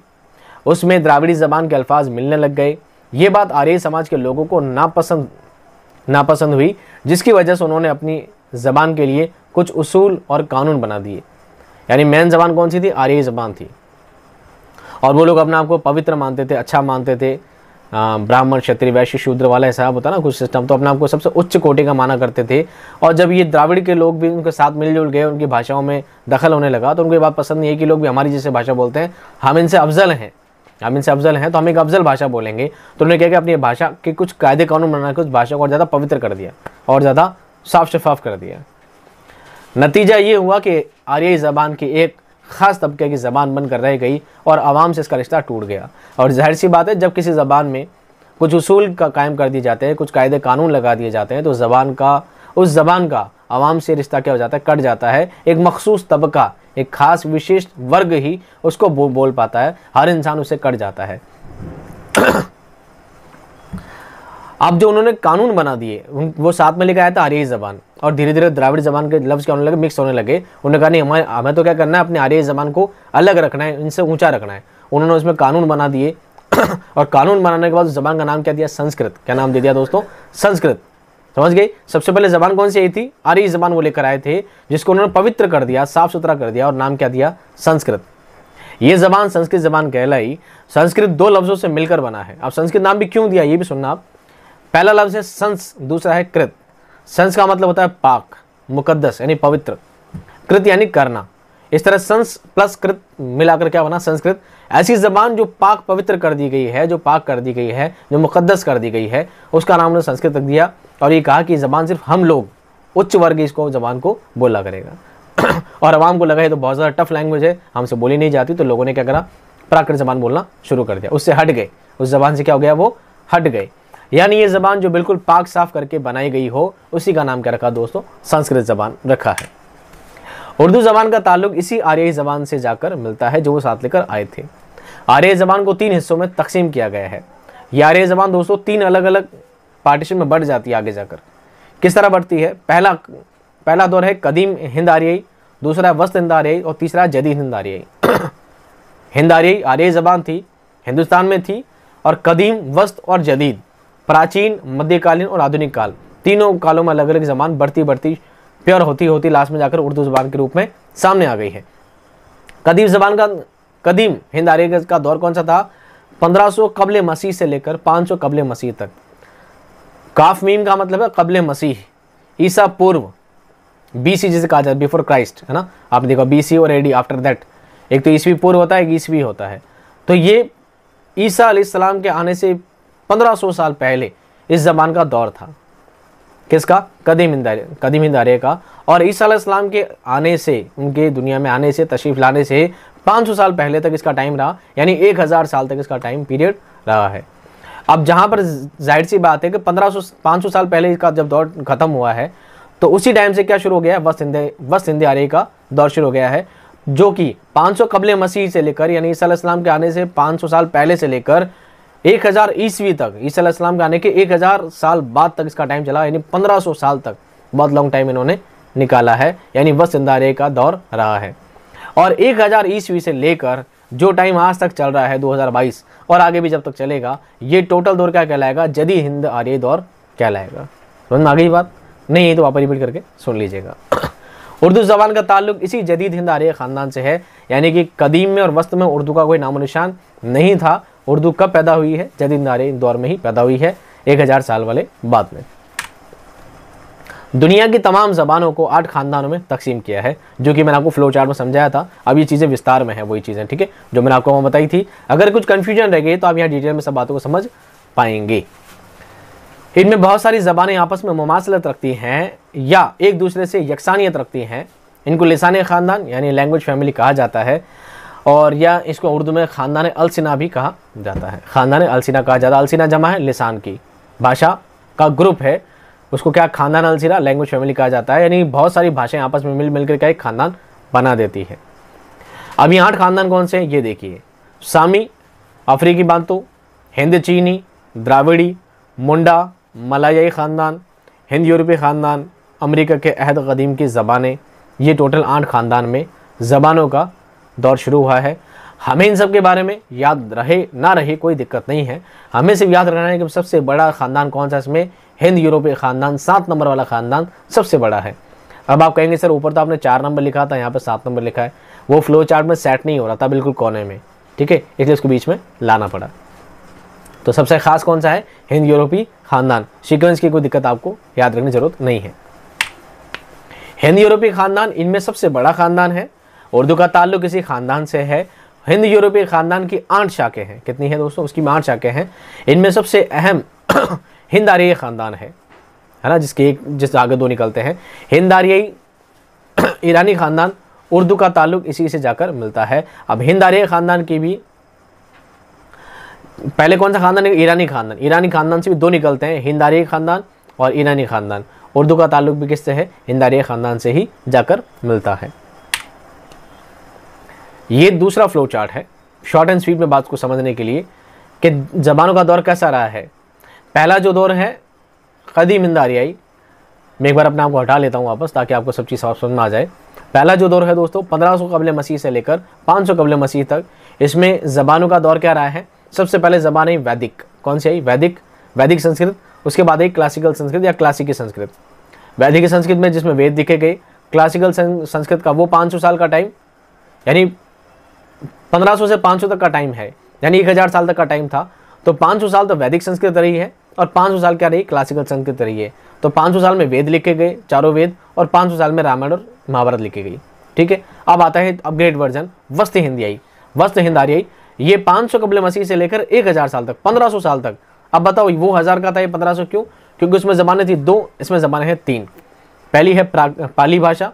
उसमें द्राविड़ी ज़बान के अल्फाज मिलने लग गए ये बात आर्य समाज के लोगों को नापसंद नापसंद हुई जिसकी वजह से उन्होंने अपनी ज़बान के लिए कुछ उसूल और कानून बना दिए यानी मेन ज़बान कौन सी थी आर्य ज़बान थी और वो लोग अपने आप को पवित्र मानते थे अच्छा मानते थे हाँ, ब्राह्मण क्षत्रिय वैश्य शूद्र वाला हिसाब होता ना कुछ सिस्टम तो अपने आप को सबसे उच्च कोटि का माना करते थे और जब ये द्राविड़ के लोग भी उनके साथ मिलजुल गए उनकी भाषाओं में दखल होने लगा तो उनको ये बात पसंद नहीं है कि लोग भी हमारी जैसे भाषा बोलते हैं हम इनसे अफजल हैं हम इनसे अफजल हैं तो हम एक अफजल भाषा बोलेंगे तो उन्होंने क्या कि अपनी भाषा के कुछ कायदे कानून बनाकर उस भाषा को और ज़्यादा पवित्र कर दिया और ज़्यादा साफ शफाफ कर दिया नतीजा ये हुआ कि आर्यी ज़बान की एक ख़ास तबके की ज़बान बनकर रह गई और आवाम से इसका रिश्ता टूट गया और जाहिर सी बात है जब किसी ज़बान में कुछ उसूल का कायम कर दिए जाते हैं कुछ कायदे कानून लगा दिए जाते हैं तो ज़बान का उस ज़बान का आवाम से रिश्ता क्या हो जाता है कट जाता है एक मखसूस तबका एक ख़ास विशिष्ट वर्ग ही उसको बो, बोल पाता है हर इंसान उसे कट जाता है अब जो उन्होंने कानून बना दिए वो साथ में लेकर आया था आर्य जबान और धीरे धीरे द्राविड़ जबान के लफ्ज़ क्या होने लगे मिक्स होने लगे उन्होंने कहा नहीं हमें हमें तो क्या करना है अपने आर्य जबान को अलग रखना है इनसे ऊँचा रखना है उन्होंने उसमें कानून बना दिए और कानून बनाने के बाद उस जबान का नाम क्या दिया संस्कृत क्या नाम दे दिया दोस्तों संस्कृत समझ गए सबसे पहले जबान कौन सी आई थी आर्य जबान वो लेकर आए थे जिसको उन्होंने पवित्र कर दिया साफ सुथरा कर दिया और नाम क्या दिया संस्कृत ये जबान संस्कृत जबान कहलाई संस्कृत दो लफ्ज़ों से मिलकर बना है अब संस्कृत नाम भी क्यों दिया ये भी सुनना आप पहला लफ्ज़ है संस दूसरा है कृत संस का मतलब होता है पाक मुकद्दस यानी पवित्र कृत यानी करना इस तरह संस प्लस कृत मिलाकर क्या बना संस्कृत ऐसी जबान जो पाक पवित्र कर दी गई है जो पाक कर दी गई है जो मुकद्दस कर दी गई है उसका नाम उन्होंने संस्कृत रख दिया और ये कहा कि जबान सिर्फ हम लोग उच्च वर्ग इसको जबान को बोला करेगा और आवाम को लगा ये तो बहुत ज़्यादा टफ लैंग्वेज है हमसे बोली नहीं जाती तो लोगों ने क्या करा प्राकृत जबान बोलना शुरू कर दिया उससे हट गए उस जबान से क्या हो गया वो हट गए यानी ये ज़बान जो बिल्कुल पाक साफ करके बनाई गई हो उसी का नाम क्या रखा दोस्तों संस्कृत ज़बान रखा है उर्दू ज़बान का ताल्लुक इसी आर्याई ज़बान से जाकर मिलता है जो वो साथ लेकर आए थे आर्य ज़बान को तीन हिस्सों में तकसीम किया गया है ये आर्य ज़बान दोस्तों तीन अलग अलग पार्टीशन में बढ़ जाती है आगे जाकर किस तरह बढ़ती है पहला पहला दौर है कदीम हिंद आर्याई दूसरा वस्त हिंद आर्यी और तीसरा जदीद हिंद आर्यी हिंद आर्याई आर्याई ज़बान थी हिंदुस्तान में थी और कदीम वस्त और जदीद प्राचीन मध्यकालीन और आधुनिक काल तीनों कालों में अलग अलग जबान बढ़ती बढ़ती प्योर होती होती लास्ट में जाकर उर्दू ज़बान के रूप में सामने आ गई है कदीम ज़बान का कदीम हिंद आर्य का दौर कौन सा था 1500 कबल मसीह से लेकर 500 कबल मसीह तक काफ मीम का मतलब है कबल मसीह ईसा पूर्व बी सी जिसे कहा जाता है बिफोर क्राइस्ट है ना आप देखो बी सी और एडी आफ्टर दैट एक तो ईस्वी पूर्व होता है एक ईस्वी होता है तो ये ईसा सलाम के आने से 1500 साल पहले इस जबान का दौर था किसका कदीम कदीम इंदारे का और ईसा के आने से उनके दुनिया में आने से तशरीफ़ लाने से 500 साल पहले तक इसका टाइम रहा यानी 1000 साल तक इसका टाइम पीरियड रहा है अब जहाँ पर जाहिर सी बात है कि 1500 500 साल पहले इसका जब दौर ख़त्म हुआ है तो उसी टाइम से क्या शुरू हो गया है वस्त वस्त इंदे आर्य का दौर शुरू हो गया है जो कि 500 कबल मसीह से लेकर यानी ईसा के आने से 500 साल पहले से लेकर एक हज़ार ईस्वी तक ईसा के आने के एक हज़ार साल बाद तक इसका टाइम चला यानी पंद्रह सौ साल तक बहुत लॉन्ग टाइम इन्होंने निकाला है यानी वसंदारे का दौर रहा है और एक हज़ार ईस्वी से लेकर जो टाइम आज तक चल रहा है 2022 और आगे भी जब तक चलेगा ये टोटल दौर क्या कहलाएगा जदी हिंद आर्य दौर कहलाएगा समझ में बात नहीं है तो आप रिपीट करके सुन लीजिएगा उर्दू जबान का ताल्लुक इसी जदीद हिंद आर्य ख़ानदान से है यानी कि कदीम में और वस्त में उर्दू का कोई नामो निशान नहीं था उर्दू कब पैदा हुई है जदीद नारे इंदौर में ही पैदा हुई है एक हज़ार साल वाले बाद में दुनिया की तमाम ज़बानों को आठ खानदानों में तकसीम किया है जो कि मैंने आपको फ्लो चार्ट में समझाया था अब ये चीज़ें विस्तार में है वही चीज़ें ठीक है जो मैंने आपको वहाँ बताई थी अगर कुछ कन्फ्यूजन रह गई तो आप यहाँ डिटेल में सब बातों को समझ पाएंगे इनमें बहुत सारी ज़बानें आपस में ममासलत रखती हैं या एक दूसरे से यकसानियत रखती हैं इनको लिसान ख़ानदान यानी लैंग्वेज फैमिली कहा जाता है और या इसको उर्दू में ख़ानदान अलसिना भी कहा जाता है ख़ानदान अलसिना कहा जाता है अलसिना जमा है लिसान की भाषा का ग्रुप है उसको क्या ख़ानदान अलसिना लैंग्वेज फैमिली कहा जाता है यानी बहुत सारी भाषाएं आपस में मिल मिलकर क्या एक ख़ानदान बना देती है अब यहाँ आठ ख़ानदान कौन से हैं ये देखिए सामी अफ्रीकी बांतू हिंद चीनी द्राविड़ी मुंडा मलायाई ख़ानदान हिंद यूरोपीय ख़ानदान अमेरिका के अहद कदीम की ज़बानें ये टोटल आठ ख़ानदान में ज़बानों का दौर शुरू हुआ है हमें इन सब के बारे में याद रहे ना रहे कोई दिक्कत नहीं है हमें सिर्फ याद रखना है कि सबसे बड़ा ख़ानदान कौन सा इसमें हिंद यूरोपीय ख़ानदान सात नंबर वाला ख़ानदान सबसे बड़ा है अब आप कहेंगे सर ऊपर तो आपने चार नंबर लिखा था यहाँ पर सात नंबर लिखा है वो फ्लो चार्ट में सेट नहीं हो रहा था बिल्कुल कोने में ठीक है इसलिए उसको बीच में लाना पड़ा तो सबसे ख़ास कौन सा है हिंद यूरोपीय ख़ानदान सीक्वेंस की कोई दिक्कत आपको याद रखने की ज़रूरत नहीं है हिंद यूरोपीय ख़ानदान इनमें सबसे बड़ा ख़ानदान है उर्दू का ताल्लुक इसी ख़ानदान से है हिंद यूरोपीय ख़ानदान की आठ शाखें हैं कितनी है दोस्तों उसकी आठ शाखें हैं इनमें सबसे अहम हिंद आर्य ख़ानदान है है ना जिसके एक जिस आगे दो निकलते हैं हिंद आर्यी ईरानी ख़ानदान उर्दू का ताल्लुक इसी से जाकर मिलता है अब हिंद आर्य ख़ानदान की भी पहले कौन सा ख़ानदान ईरानी ख़ानदान ईरानी ख़ानदान से भी दो निकलते हैं हिंद आर्य ख़ानदान और ईरानी ख़ानदान उर्दू का ताल्लुक भी किससे है हिंद आर्य ख़ानदान से ही जाकर मिलता है ये दूसरा फ्लो चार्ट है शॉर्ट एंड स्वीट में बात को समझने के लिए कि ज़बानों का दौर कैसा रहा है पहला जो दौर है कदीम इंदारियाई मैं एक बार अपने आप को हटा लेता हूँ वापस ताकि आपको सब चीज़ समझ में आ जाए पहला जो दौर है दोस्तों सौ कबल मसीह से लेकर सौ कबल मसीह तक इसमें ज़बानों का दौर क्या रहा है सबसे पहले ज़बान आई वैदिक कौन सी आई वैदिक वैदिक संस्कृत उसके बाद आई क्लासिकल संस्कृत या क्लासिकी संस्कृत वैदिक संस्कृत में जिसमें वेद दिखे गए क्लासिकल संस्कृत का वो 500 साल का टाइम यानी 1500 से 500 तक का टाइम है यानी 1000 साल तक का टाइम था तो 500 साल तो वैदिक संस्कृत रही है और 500 साल क्या रही क्लासिकल संस्कृत रही है तो 500 साल में वेद लिखे गए चारों वेद और 500 साल में रामायण और महाभारत लिखी गई ठीक है अब आता है अपग्रेड वर्जन वस्त हिंदी आई वस्त हिंद आर्याई ये 500 कबल मसीह से लेकर 1000 साल तक 1500 साल तक अब बताओ वो हज़ार का था ये 1500 क्यों क्योंकि उसमें ज़माने थी दो इसमें ज़माने हैं तीन पहली है पाली भाषा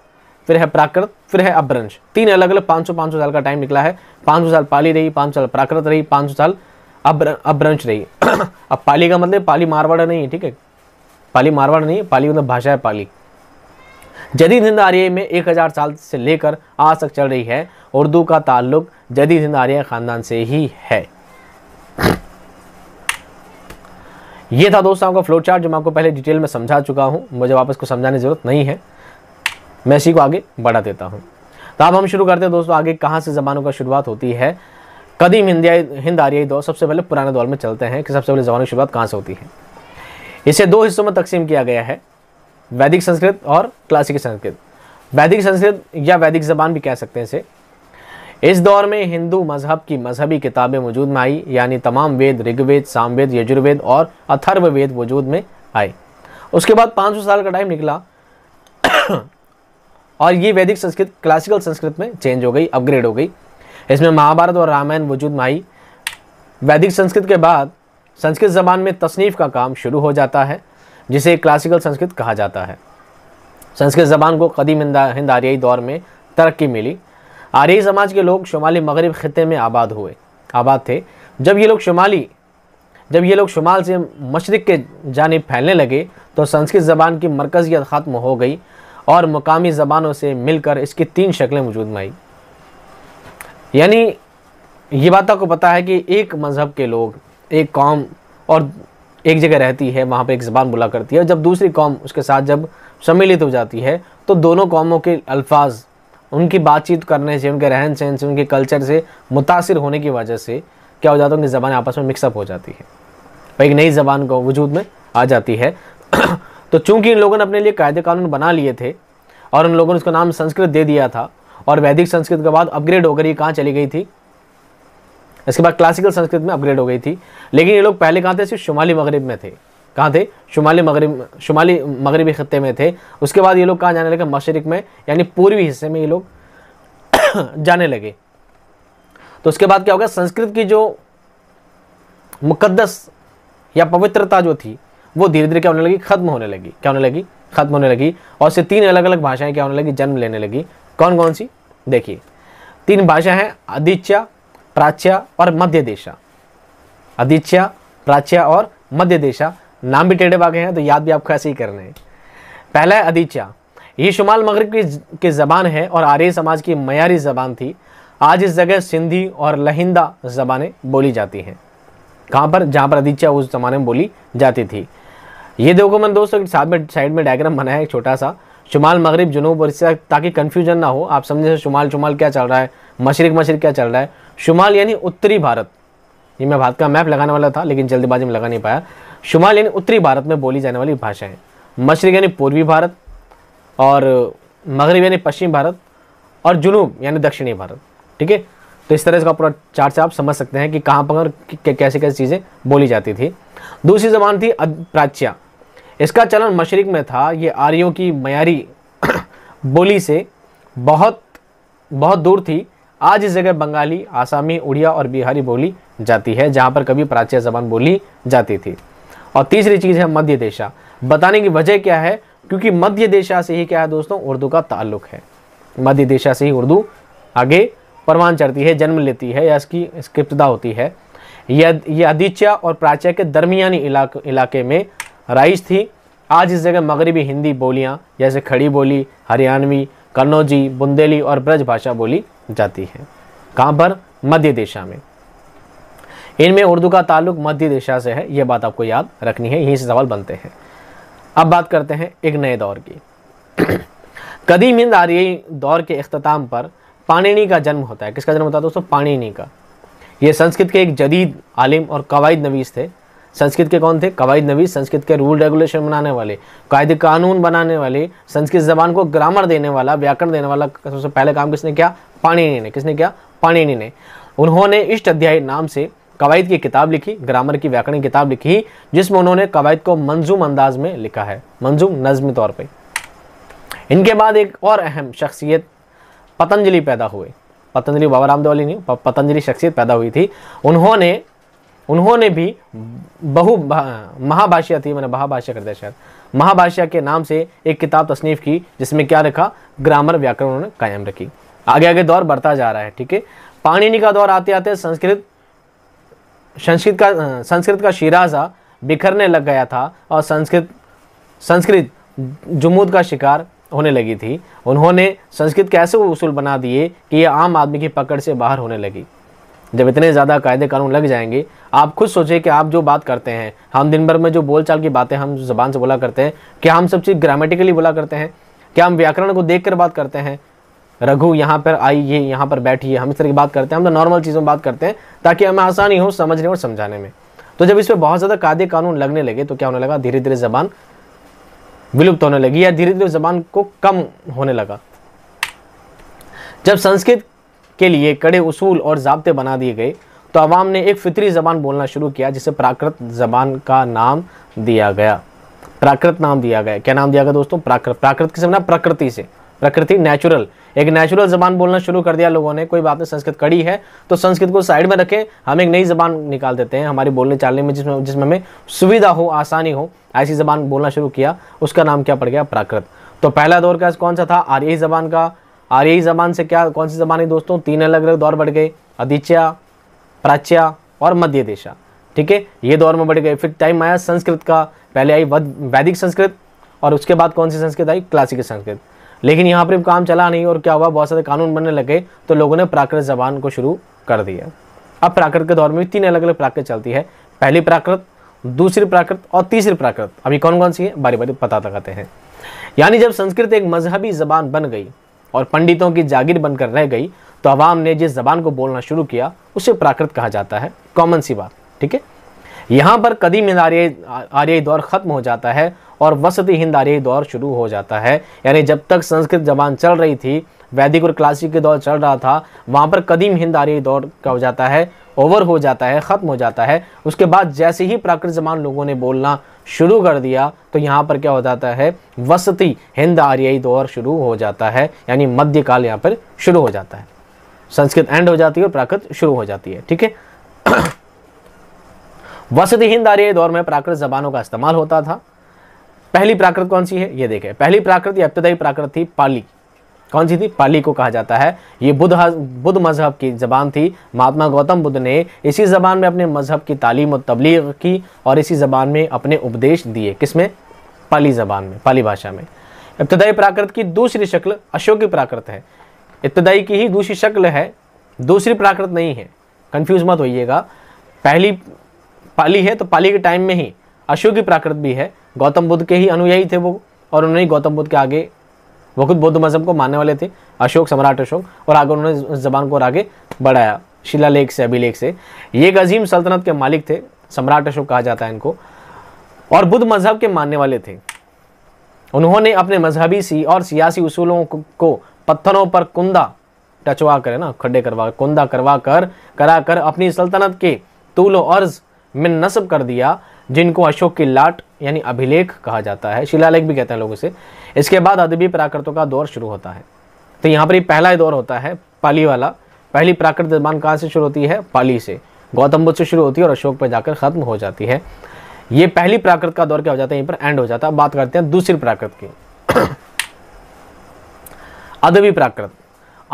फिर है प्राकृत फिर है अभ्रंश तीन अलग अलग पांच सौ सौ साल का टाइम निकला है पांच सौ साल पाली रही पांच साल प्राकृत रही पांच सौ साल अभ्रंश रही अब पाली का मतलब पाली मारवाड़ा नहीं है ठीक है पाली मारवाड़ नहीं है पाली मतलब भाषा है पाली जदीद हिंद आर्य में एक हज़ार साल से लेकर आज तक चल रही है उर्दू का ताल्लुक जदीद हिंद आर्य ख़ानदान से ही है यह था दोस्तों आपका फ्लो चार्ट जो मैं आपको पहले डिटेल में समझा चुका हूं मुझे वापस को समझाने की ज़रूरत नहीं है मैं इसी को आगे बढ़ा देता हूँ तो अब हम शुरू करते हैं दोस्तों आगे कहाँ से ज़मानों का शुरुआत होती है कदीम हिंदिया हिंद आर्याई दौर सबसे पहले पुराने दौर में चलते हैं कि सबसे पहले ज़मानों की शुरुआत कहाँ से होती है इसे दो हिस्सों में तकसीम किया गया है वैदिक संस्कृत और क्लासिक संस्कृत वैदिक संस्कृत या वैदिक जबान भी कह सकते हैं इसे इस दौर में हिंदू मजहब की मजहबी किताबें वजूद में आई यानी तमाम वेद ऋग्वेद सामवेद यजुर्वेद और अथर्ववेद वजूद में आए उसके बाद 500 साल का टाइम निकला और ये वैदिक संस्कृत क्लासिकल संस्कृत में चेंज हो गई अपग्रेड हो गई इसमें महाभारत और रामायण वजूद में आई वैदिक संस्कृत के बाद संस्कृत जबान में तसनीफ़ का काम शुरू हो जाता है जिसे क्लासिकल संस्कृत कहा जाता है संस्कृत जबान को कदीम हिंद आर्याई दौर में तरक्की मिली आर्याई समाज के लोग शुमाली मगरब ख़त्े में आबाद हुए आबाद थे जब ये लोग शुमाली जब ये लोग शुमाल से मशरक़ के जानब फैलने लगे तो संस्कृत ज़बान की मरकज़ियत ख़त्म हो गई और मकामी ज़बानों से मिलकर इसकी तीन शक्लें वजूद में आई यानी ये बात आपको पता है कि एक मज़हब के लोग एक कौम और एक जगह रहती है वहाँ पे एक ज़बान बुला करती है जब दूसरी कौम उसके साथ जब सम्मिलित हो जाती है तो दोनों कौमों के अल्फाज उनकी बातचीत करने से उनके रहन सहन से उनके कल्चर से मुतासर होने की वजह से क्या हो जाता है उनकी ज़बान आपस में मिक्सअप हो जाती है और एक नई ज़बान को वजूद में आ जाती है तो चूंकि इन लोगों ने अपने लिए कायदे कानून बना लिए थे और उन लोगों ने उसका नाम संस्कृत दे दिया था और वैदिक संस्कृत के बाद अपग्रेड होकर ये कहाँ चली गई थी इसके बाद क्लासिकल संस्कृत में अपग्रेड हो गई थी लेकिन ये लोग पहले कहाँ थे सिर्फ शुमाली मगरब में थे कहाँ थे शुमाली मगरब शुमाली मगरबी खत्े में थे उसके बाद ये लोग कहाँ जाने लगे मशरक में यानी पूर्वी हिस्से में ये लोग जाने लगे तो उसके बाद क्या होगा संस्कृत की जो मुक़दस या पवित्रता जो थी वो धीरे धीरे क्या होने लगी खत्म होने लगी क्या होने लगी खत्म होने लगी और से तीन अलग अलग भाषाएं क्या होने लगी जन्म लेने लगी कौन कौन सी देखिए तीन भाषा हैं आदित्य प्राच्य और मध्य देशा आदित्य प्राच्य और मध्य देशा नाम भी टेढ़े भागे हैं तो याद भी आपको ऐसे ही करने हैं पहला है आदित्य ये शुमाल मगरब की की ज़बान है और आर्य समाज की मयारी ज़बान थी आज इस जगह सिंधी और लहिंदा ज़बानें बोली जाती हैं कहाँ पर जहाँ पर आदित्य उस ज़माने में बोली जाती थी ये देखो मैंने दोस्तों साथ में साइड में डायग्राम बनाया है छोटा सा शुमाल मगरब जुनूब और इससे ताकि कन्फ्यूजन ना हो आप समझे शुमाल शुमाल क्या चल रहा है मशरक मशरक क्या चल रहा है शुमाल यानी उत्तरी भारत ये मैं भारत का मैप लगाने वाला था लेकिन जल्दबाजी में लगा नहीं पाया शुमाल यानी उत्तरी भारत में बोली जाने वाली है मशरक यानी पूर्वी भारत और मगरब यानी पश्चिम भारत और जुनूब यानी दक्षिणी भारत ठीक है तो इस तरह से पूरा चार्ट से आप समझ सकते हैं कि कहाँ पर कैसे कैसे चीज़ें बोली जाती थी दूसरी जबान थी प्राच्या इसका चलन मशरक़ में था ये आर्यों की मयारी बोली से बहुत बहुत दूर थी आज इस जगह बंगाली आसामी उड़िया और बिहारी बोली जाती है जहाँ पर कभी प्राचीन जबान बोली जाती थी और तीसरी चीज़ है मध्य देशा बताने की वजह क्या है क्योंकि मध्य देशा से ही क्या है दोस्तों उर्दू का ताल्लुक है मध्य देशा से ही उर्दू आगे परवान चढ़ती है जन्म लेती है या इसकी इसकी होती है यह आदित्य और प्राच्य के दरमियानी इलाक, इलाके में राइज थी आज इस जगह मगरबी हिंदी बोलियाँ जैसे खड़ी बोली हरियाणवी कन्नौजी बुंदेली और ब्रज भाषा बोली जाती है कहाँ पर मध्य दिशा में इनमें उर्दू का ताल्लुक मध्य दिशा से है ये बात आपको याद रखनी है यहीं से सवाल बनते हैं अब बात करते हैं एक नए दौर की कदीम हिंद आर्यी दौर के अख्ताम पर पाणिनी का जन्म होता है किसका जन्म होता है दोस्तों पाणिनी का ये संस्कृत के एक जदीद आलिम और कवायद नवीस थे संस्कृत के कौन थे कवायद नबी संस्कृत के रूल रेगुलेशन बनाने वाले कायदे कानून बनाने वाले संस्कृत जबान को ग्रामर देने वाला व्याकरण देने वाला सबसे पहले काम किसने किया पाणिनि ने किसने किया पाणिनि ने उन्होंने इष्ट अध्याय नाम से कवायद की किताब लिखी ग्रामर की व्याकरण किताब लिखी जिसमें उन्होंने कवायद को मंजूम अंदाज में लिखा है मंजूम नज्म तौर पर इनके बाद एक और अहम शख्सियत पतंजलि पैदा हुए पतंजलि बाबा वाली नहीं पतंजलि शख्सियत पैदा हुई थी उन्होंने उन्होंने भी बहु महाभाषा थी मैंने कर दिया शायद महाभाषा के नाम से एक किताब तसनीफ़ की जिसमें क्या रखा ग्रामर व्याकरण उन्होंने कायम रखी आगे आगे दौर बढ़ता जा रहा है ठीक है पाणिनि का दौर आते आते संस्कृत संस्कृत का संस्कृत का शिराजा बिखरने लग गया था और संस्कृत संस्कृत जुमूद का शिकार होने लगी थी उन्होंने संस्कृत के ऐसे उसूल बना दिए कि ये आम आदमी की पकड़ से बाहर होने लगी जब इतने ज़्यादा कायदे कानून लग जाएंगे आप खुद सोचिए कि आप जो बात करते हैं हम दिन भर में जो बोल चाल की बातें हम ज़बान से बोला करते हैं क्या हम सब चीज़ ग्रामेटिकली बोला करते हैं क्या हम व्याकरण को देख कर बात करते हैं रघु यहाँ पर आइए यहाँ पर बैठिए हम इस तरह की बात करते हैं हम तो नॉर्मल चीज़ों में बात करते हैं ताकि हमें आसानी हो समझने और समझाने में तो जब इस पर बहुत ज़्यादा कायदे कानून लगने लगे तो क्या होने लगा धीरे धीरे ज़बान विलुप्त होने लगी या धीरे धीरे ज़बान को कम होने लगा जब संस्कृत के लिए कड़े उसूल और जबते बना दिए गए तो आवाम ने एक फितरी ज़बान बोलना शुरू किया जिसे प्राकृत ज़बान का नाम दिया गया प्राकृत नाम दिया गया क्या नाम दिया गया दोस्तों प्राकृत प्राकृत किसम ना प्रकृति से प्रकृति नेचुरल एक नेचुरल जबान बोलना शुरू कर दिया लोगों ने कोई बात नहीं संस्कृत कड़ी है तो संस्कृत को साइड में रखें हम एक नई जबान निकाल देते हैं हमारे बोलने चालने में जिसमें जिसमें हमें सुविधा हो आसानी हो ऐसी जबान बोलना शुरू किया उसका नाम क्या पड़ गया प्राकृत तो पहला दौर का कौन सा था आर्य जबान का और यही जबान से क्या कौन सी जबान है दोस्तों तीन अलग अलग दौर बढ़ गए अधिचया प्राच्या और मध्य देशा ठीक है ये दौर में बढ़ गए फिर टाइम आया संस्कृत का पहले आई वैदिक संस्कृत और उसके बाद कौन सी संस्कृत आई क्लासिकल संस्कृत लेकिन यहाँ पर काम चला नहीं और क्या हुआ बहुत सारे कानून बनने लगे तो लोगों ने प्राकृत जबान को शुरू कर दिया अब प्राकृत के दौर में तीन अलग अलग प्राकृत चलती है पहली प्राकृत दूसरी प्राकृत और तीसरी प्राकृत अभी कौन कौन सी है बारी बारी पता लगाते हैं यानी जब संस्कृत एक मजहबी जबान बन गई और पंडितों की जागीर बनकर रह गई तो आवाम ने जिस जबान को बोलना शुरू किया उसे प्राकृत कहा जाता है कॉमन सी बात ठीक है यहाँ पर कदीम आर्य आर्यी दौर ख़त्म हो जाता है और वसती हिंद आर्य दौर शुरू हो जाता है यानी जब तक संस्कृत जबान चल रही थी वैदिक और क्लासिक के दौर चल रहा था वहाँ पर कदीम हिंद आर्य दौर क्या हो जाता है ओवर हो जाता है ख़त्म हो जाता है उसके बाद जैसे ही प्राकृत जबान लोगों ने बोलना शुरू कर दिया तो यहाँ पर क्या हो जाता है वसती हिंद आर्याई दौर शुरू हो जाता है यानी मध्यकाल यहाँ पर शुरू हो जाता है संस्कृत एंड हो जाती है और प्राकृत शुरू हो जाती है ठीक है वसती हिंद आर्याई दौर में प्राकृत जबानों का इस्तेमाल होता था पहली प्राकृत कौन सी है ये देखें पहली प्राकृत या इब्तदाई प्राकृत थी पाली कौन सी थी पाली को कहा जाता है ये बुद्ध बुद्ध मज़हब की ज़बान थी महात्मा गौतम बुद्ध ने इसी ज़बान में अपने मज़हब की तालीम और तबलीग की और इसी ज़बान में अपने उपदेश दिए किस में पाली ज़बान में पाली भाषा में इब्तदाई प्राकृत की दूसरी शक्ल अशोकी प्राकृत है इब्तदाई की ही दूसरी शक्ल है दूसरी प्राकृत नहीं है कन्फ्यूज मत होइएगा पहली पाली है तो पाली के टाइम में ही अशोकी प्राकृत भी है गौतम बुद्ध के ही अनुयायी थे वो और उन्होंने गौतम बुद्ध के आगे वो खुद बौद्ध मज़हब को मानने वाले थे अशोक सम्राट अशोक और आगे उन्होंने उस जबान को और आगे बढ़ाया शिला लेख से अभिलेख से ये एक अजीम सल्तनत के मालिक थे सम्राट अशोक कहा जाता है इनको और बुद्ध मज़हब के मानने वाले थे उन्होंने अपने मजहबी सी और सियासी उसूलों को पत्थरों पर कुंदा टचवा कर ना खड्डे करवा कुंदा करवा कर करा कर अपनी सल्तनत के तूल अर्ज में नस्ब कर दिया जिनको अशोक की लाट यानी अभिलेख कहा जाता है शिलालेख भी कहते हैं लोग इसे इसके बाद अदबी प्राकृतों का दौर शुरू होता है तो यहाँ पर पहला दौर होता है पाली वाला पहली प्राकृत निर्माण कहाँ से शुरू होती है पाली से गौतम बुद्ध से शुरू होती है और अशोक पर जाकर ख़त्म हो जाती है ये पहली प्राकृत का दौर क्या हो जाता है यहीं पर एंड हो जाता है बात करते हैं दूसरी प्राकृत की अदबी प्राकृत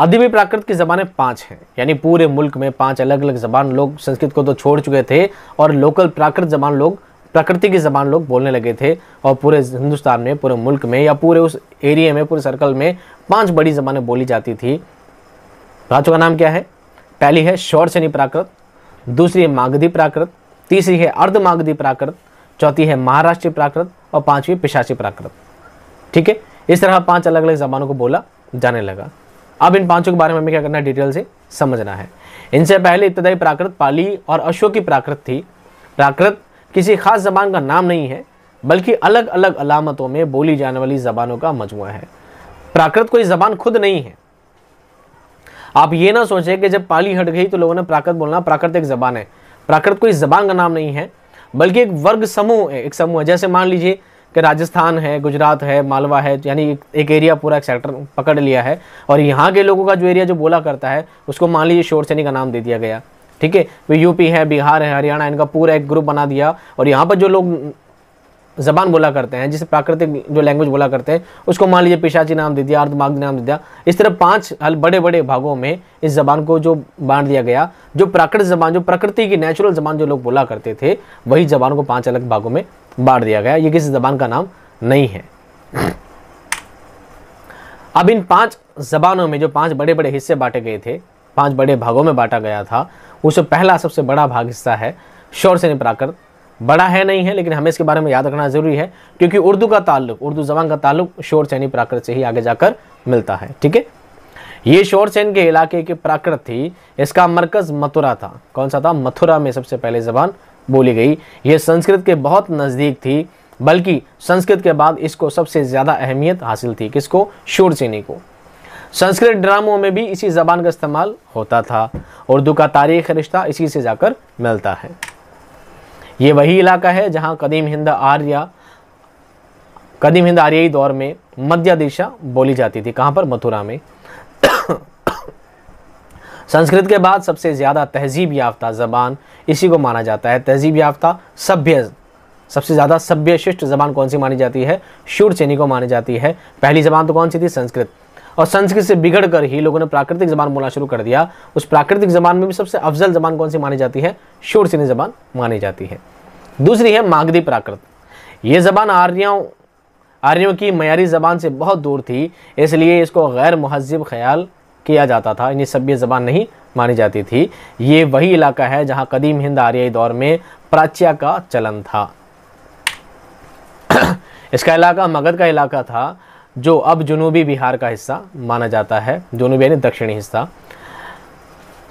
भी प्राकृत की ज़बानें पाँच हैं यानी पूरे मुल्क में पाँच अलग अलग ज़बान लोग संस्कृत को तो छोड़ चुके थे और लोकल प्राकृत ज़बान लोग प्रकृति की ज़बान लोग बोलने लगे थे और पूरे हिंदुस्तान में पूरे मुल्क में या पूरे उस एरिया में पूरे सर्कल में पांच बड़ी ज़बानें बोली जाती थी राज्यों का नाम क्या है पहली है शौर सैनी प्राकृत दूसरी है मागधी प्राकृत तीसरी है अर्धमागधी प्राकृत चौथी है महाराष्ट्रीय प्राकृत और पांचवी पिशाची प्राकृत ठीक है इस तरह पांच अलग अलग ज़बानों को बोला जाने लगा अब इन पांचों के बारे में हमें क्या करना है डिटेल से समझना है इनसे पहले इब्तदाई प्राकृत पाली और अशोक की प्राकृत थी प्राकृत किसी खास जबान का नाम नहीं है बल्कि अलग अलग अलामतों में बोली जाने वाली जबानों का मजमू है प्राकृत कोई जबान खुद नहीं है आप ये ना सोचें कि जब पाली हट गई तो लोगों ने प्राकृत बोलना प्राकृत एक जबान है प्राकृत कोई जबान का नाम नहीं है बल्कि एक वर्ग समूह है एक समूह है जैसे मान लीजिए कि राजस्थान है गुजरात है मालवा है यानी एक एरिया पूरा एक सेक्टर पकड़ लिया है और यहाँ के लोगों का जो एरिया जो बोला करता है उसको मान लीजिए शोर सैनी का नाम दे दिया गया ठीक है वो यूपी है बिहार है हरियाणा इनका पूरा एक ग्रुप बना दिया और यहाँ पर जो लोग जबान बोला करते हैं जिसे प्राकृतिक जो लैंग्वेज बोला करते हैं उसको मान लीजिए पिशाची नाम दे दिया अर्धमाग नाम दे दिया इस तरह पांच हल बड़े बड़े भागों में इस जबान को जो बांट दिया गया जो प्राकृतिक जबान जो प्रकृति की नेचुरल जबान जो लोग बोला करते थे वही जबान को पांच अलग भागों में बांट दिया गया ये किसी जबान का नाम नहीं है अब इन पांच जबानों में जो पांच बड़े बड़े हिस्से बांटे गए थे पांच बड़े भागों में बांटा गया था उससे पहला सबसे बड़ा भाग हिस्सा है शोर से निपराकर बड़ा है नहीं है लेकिन हमें इसके बारे में याद रखना ज़रूरी है क्योंकि उर्दू का ताल्लुक उर्दू जबान का ताल्लुक शोर चैनी प्राकृत से ही आगे जाकर मिलता है ठीक है ये शोर चैन के इलाके की प्राकृत थी इसका मरकज़ मथुरा था कौन सा था मथुरा में सबसे पहले जबान बोली गई ये संस्कृत के बहुत नज़दीक थी बल्कि संस्कृत के बाद इसको सबसे ज़्यादा अहमियत हासिल थी किसको शूरसेनी को संस्कृत ड्रामों में भी इसी ज़बान का इस्तेमाल होता था उर्दू का तारीख रिश्ता इसी से जाकर मिलता है ये वही इलाका है जहाँ कदीम हिंद आर्या कदीम हिंद आर्याई दौर में मध्य दिशा बोली जाती थी कहाँ पर मथुरा में संस्कृत के बाद सबसे ज़्यादा तहजीब याफ्ता ज़बान इसी को माना जाता है तहजीब याफ्ता सभ्य सबसे ज़्यादा सभ्य शिष्ट ज़बान कौन सी मानी जाती है शूरसेनी को मानी जाती है पहली ज़बान तो कौन सी थी संस्कृत और संस्कृत से बिगड़ कर ही लोगों ने प्राकृतिक जबान बोलना शुरू कर दिया उस प्राकृतिक जबान में भी सबसे अफजल जबान कौन सी मानी जाती है शोरसिनी जबान मानी जाती है दूसरी है मागधी प्राकृत ये जबान आर्यों आर्यों की मयारी जबान से बहुत दूर थी इसलिए इसको गैर महजब ख्याल किया जाता था इन्हें सभ्य ज़बान नहीं मानी जाती थी ये वही इलाका है जहाँ कदीम हिंद आर्याई दौर में प्राच्या का चलन था इसका इलाका मगध का इलाका था जो अब जुनूबी बिहार का हिस्सा माना जाता है जुनूबी यानी दक्षिणी हिस्सा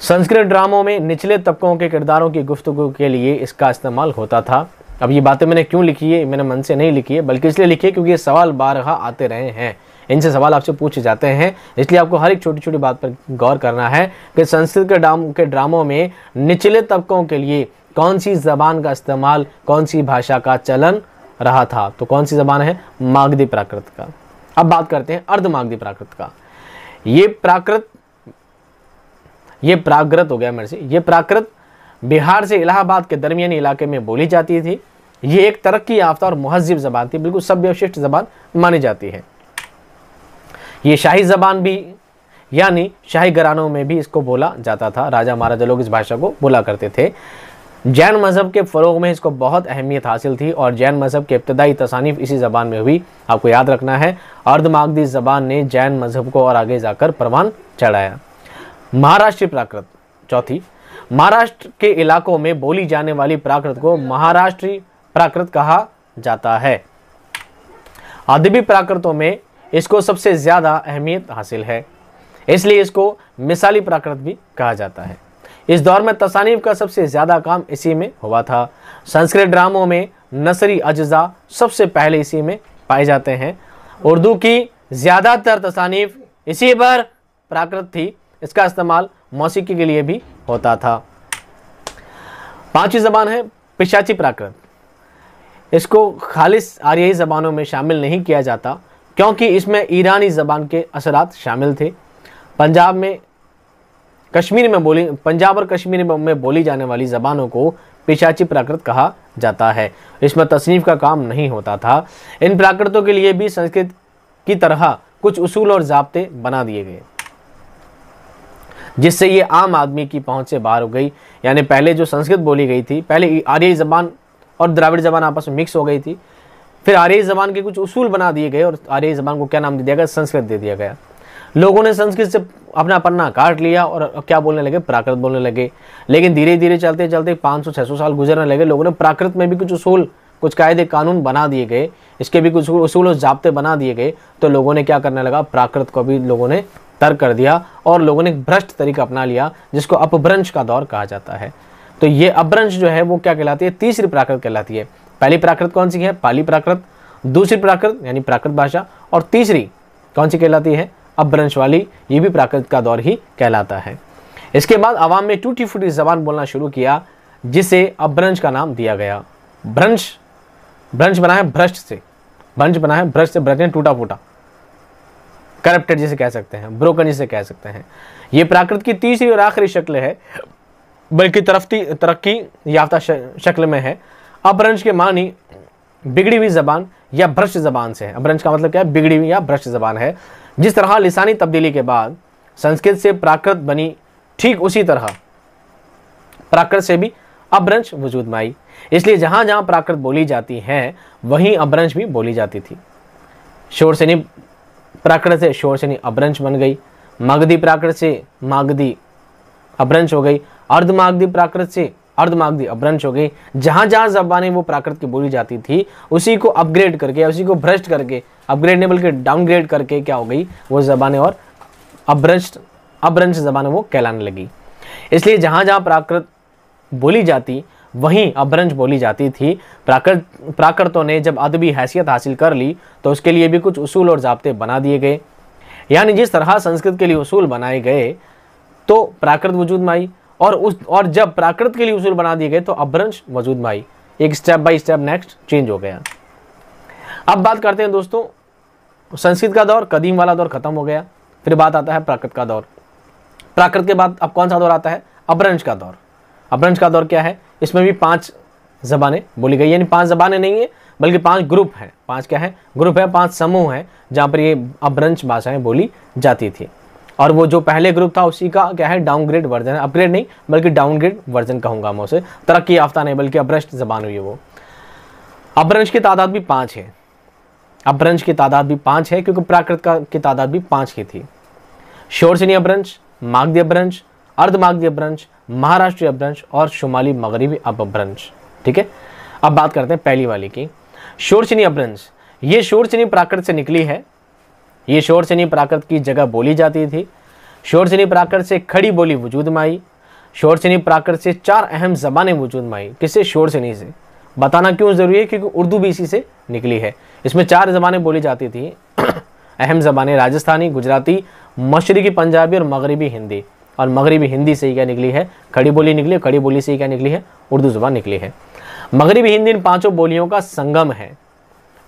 संस्कृत ड्रामों में निचले तबकों के किरदारों की गुफ्तगु के लिए इसका इस्तेमाल होता था अब ये बातें मैंने क्यों लिखी है मैंने मन से नहीं लिखी है बल्कि इसलिए लिखी है क्योंकि ये सवाल बारहा आते रहे हैं इनसे सवाल आपसे पूछे जाते हैं इसलिए आपको हर एक छोटी छोटी बात पर गौर करना है कि संस्कृत के ड्राम के ड्रामों में निचले तबकों के लिए कौन सी जबान का इस्तेमाल कौन सी भाषा का चलन रहा था तो कौन सी जबान है मागधी प्राकृत का अब बात करते हैं अर्धमागधी प्राकृत का ये प्राकृत ये प्राकृत हो गया मेरे से ये प्राकृत बिहार से इलाहाबाद के दरमियानी इलाके में बोली जाती थी ये एक तरक्की याफ्ता और महजब जबान थी बिल्कुल सभ्य विशिष्ट जबान मानी जाती है ये शाही ज़बान भी यानी शाही घरानों में भी इसको बोला जाता था राजा महाराजा लोग इस भाषा को बोला करते थे जैन मज़हब के फ़रोग में इसको बहुत अहमियत हासिल थी और जैन मज़हब के इब्तदाई तसानीफ इसी ज़बान में हुई आपको याद रखना है अर्धमागदी ज़बान ने जैन मज़हब को और आगे जाकर परवान चढ़ाया महाराष्ट्र प्राकृत चौथी महाराष्ट्र के इलाकों में बोली जाने वाली प्राकृत को महाराष्ट्रीय प्राकृत कहा जाता है अदबी प्राकृतों में इसको सबसे ज़्यादा अहमियत हासिल है इसलिए इसको मिसाली प्राकृत भी कहा जाता है इस दौर में तसानीफ का सबसे ज़्यादा काम इसी में हुआ था संस्कृत ड्रामों में नसरी अज्जा सबसे पहले इसी में पाए जाते हैं उर्दू की ज़्यादातर तसानीब इसी पर प्राकृत थी इसका इस्तेमाल मौसीकी के लिए भी होता था पांचवी ज़बान है पिशाची प्राकृत इसको खालिस आर्यी ज़बानों में शामिल नहीं किया जाता क्योंकि इसमें ईरानी ज़बान के असरात शामिल थे पंजाब में कश्मीर में बोली पंजाब और कश्मीर में बोली जाने वाली ज़बानों को पिशाची प्राकृत कहा जाता है इसमें तसनीफ़ का काम नहीं होता था इन प्राकृतों के लिए भी संस्कृत की तरह कुछ उसूल और जबते बना दिए गए जिससे ये आम आदमी की पहुंच से बाहर हो गई यानी पहले जो संस्कृत बोली गई थी पहले आर्य ज़बान और द्राविड़ ज़बान आपस में मिक्स हो गई थी फिर आर्य जबान के कुछ उसूल बना दिए गए और आर्य जबान को क्या नाम दे दिया गया संस्कृत दे दिया गया लोगों ने संस्कृत से अपना पन्ना काट लिया और क्या बोलने लगे प्राकृत बोलने लगे लेकिन धीरे धीरे चलते चलते 500-600 साल गुजरने लगे लोगों ने प्राकृत में भी कुछ उसूल कुछ कायदे कानून बना दिए गए इसके भी कुछ उसूल और जबते बना दिए गए तो लोगों ने क्या करने लगा प्राकृत को भी लोगों ने तर्क कर दिया और लोगों ने एक भ्रष्ट तरीका अपना लिया जिसको अपभ्रंश का दौर कहा जाता है तो ये अपभ्रंश जो है वो क्या कहलाती है तीसरी प्राकृत कहलाती है पहली प्राकृत कौन सी है पाली प्राकृत दूसरी प्राकृत यानी प्राकृत भाषा और तीसरी कौन सी कहलाती है अपभ्रंश वाली ये भी प्राकृत का दौर ही कहलाता है इसके बाद आवाम ने टूटी फूटी जबान बोलना शुरू किया जिसे अपभ्रंश का नाम दिया गया भ्रंश भ्रंश बना है भ्रष्ट से भ्रंश बना है भ्रष्ट से भ्रष्ट टूटा फूटा करप्टेड जिसे कह सकते हैं ब्रोकन जिसे कह सकते हैं ये प्राकृत की तीसरी और आखिरी शक्ल है बल्कि तरफ्ती तरक्की याफ्ता शक्ल में है अपभ्रंश के मानी बिगड़ी हुई जबान या भ्रष्ट जबान से है अपभ्रंश का मतलब क्या है बिगड़ी हुई या भ्रष्ट जबान है जिस तरह लिसानी तब्दीली के बाद संस्कृत से प्राकृत बनी ठीक उसी तरह प्राकृत से भी अपभ्रंश वजूद में आई इसलिए जहां जहां प्राकृत बोली जाती है वहीं अपभ्रंश भी बोली जाती थी शोर सेनी प्राकृत से शोर सेनी अपभ्रंश बन गई मागधी प्राकृत से मागधी अपभ्रंश हो गई अर्धमागधी प्राकृत से अर्धमागधी अपभ्रंश हो गई जहाँ जहाँ जबानी वो प्राकृत की बोली जाती थी उसी को अपग्रेड करके उसी को भ्रष्ट करके अपग्रेड नहीं बल्कि डाउनग्रेड करके क्या हो गई वो जबाने और अभ्रंश अभ्रंश जबान वो कहलाने लगी इसलिए जहाँ जहाँ प्राकृत बोली जाती वहीं अभ्रंश बोली जाती थी प्राकृत प्राकृतों ने जब अदबी हैसियत हासिल कर ली तो उसके लिए भी कुछ उसूल और जबते बना दिए गए यानी जिस तरह संस्कृत के लिए उसूल बनाए गए तो प्राकृत वजूद में आई और उस और जब प्राकृत के लिए उसूल बना दिए गए तो अभ्रंश वजूद भाई एक step by step next change हो गया अब बात करते हैं दोस्तों संस्कृत का दौर कदीम वाला दौर खत्म हो गया फिर बात आता है प्राकृत का दौर प्राकृत के बाद अब कौन सा दौर आता है अभ्रंश का दौर अभ्रंश का दौर क्या है इसमें भी पांच जबाने बोली गई यानी पांच जबाने नहीं है बल्कि पांच ग्रुप हैं पांच क्या है ग्रुप है पांच समूह हैं जहां पर ये अभ्रंश भाषाएं बोली जाती थी और वो जो पहले ग्रुप था उसी का क्या है डाउनग्रेड वर्जन अपग्रेड नहीं बल्कि डाउनग्रेड वर्जन कहूंगा मैं उसे तरक्की याफ्ता नहीं बल्कि अभ्रंश जबान हुई है वो अभ्रंश की तादाद भी पांच है अभ्रंश की तादाद भी पांच है क्योंकि प्राकृत का की तादाद भी पांच की थी शोरसनी अभ्रंश मागदी अभ्रंश अर्धमागदी अभ्रंश महाराष्ट्रीय अभ्रंश और शुमाली मगरबी अपभ्रंश ठीक है अब बात करते हैं पहली वाली की शोरसिनी अभ्रंश ये शोरसिनी प्राकृत से निकली है ये शोरसेनी प्राकृत की जगह बोली जाती थी शोरसेनी प्राकृत से खड़ी बोली वजूद में आई शोरसेनी प्राकृत से चार अहम जबानें वजूद में आई किससे शोरसेनी से बताना क्यों ज़रूरी है क्योंकि उर्दू भी इसी से निकली है इसमें चार जबानें बोली जाती थी अहम जबानें राजस्थानी गुजराती मशरकी पंजाबी और मगरबी हिंदी और मगरबी हिंदी से ही क्या निकली है खड़ी बोली निकली खड़ी बोली से ही क्या निकली है उर्दू जबान निकली है मगरबी हिंदी इन पाँचों बोलियों का संगम है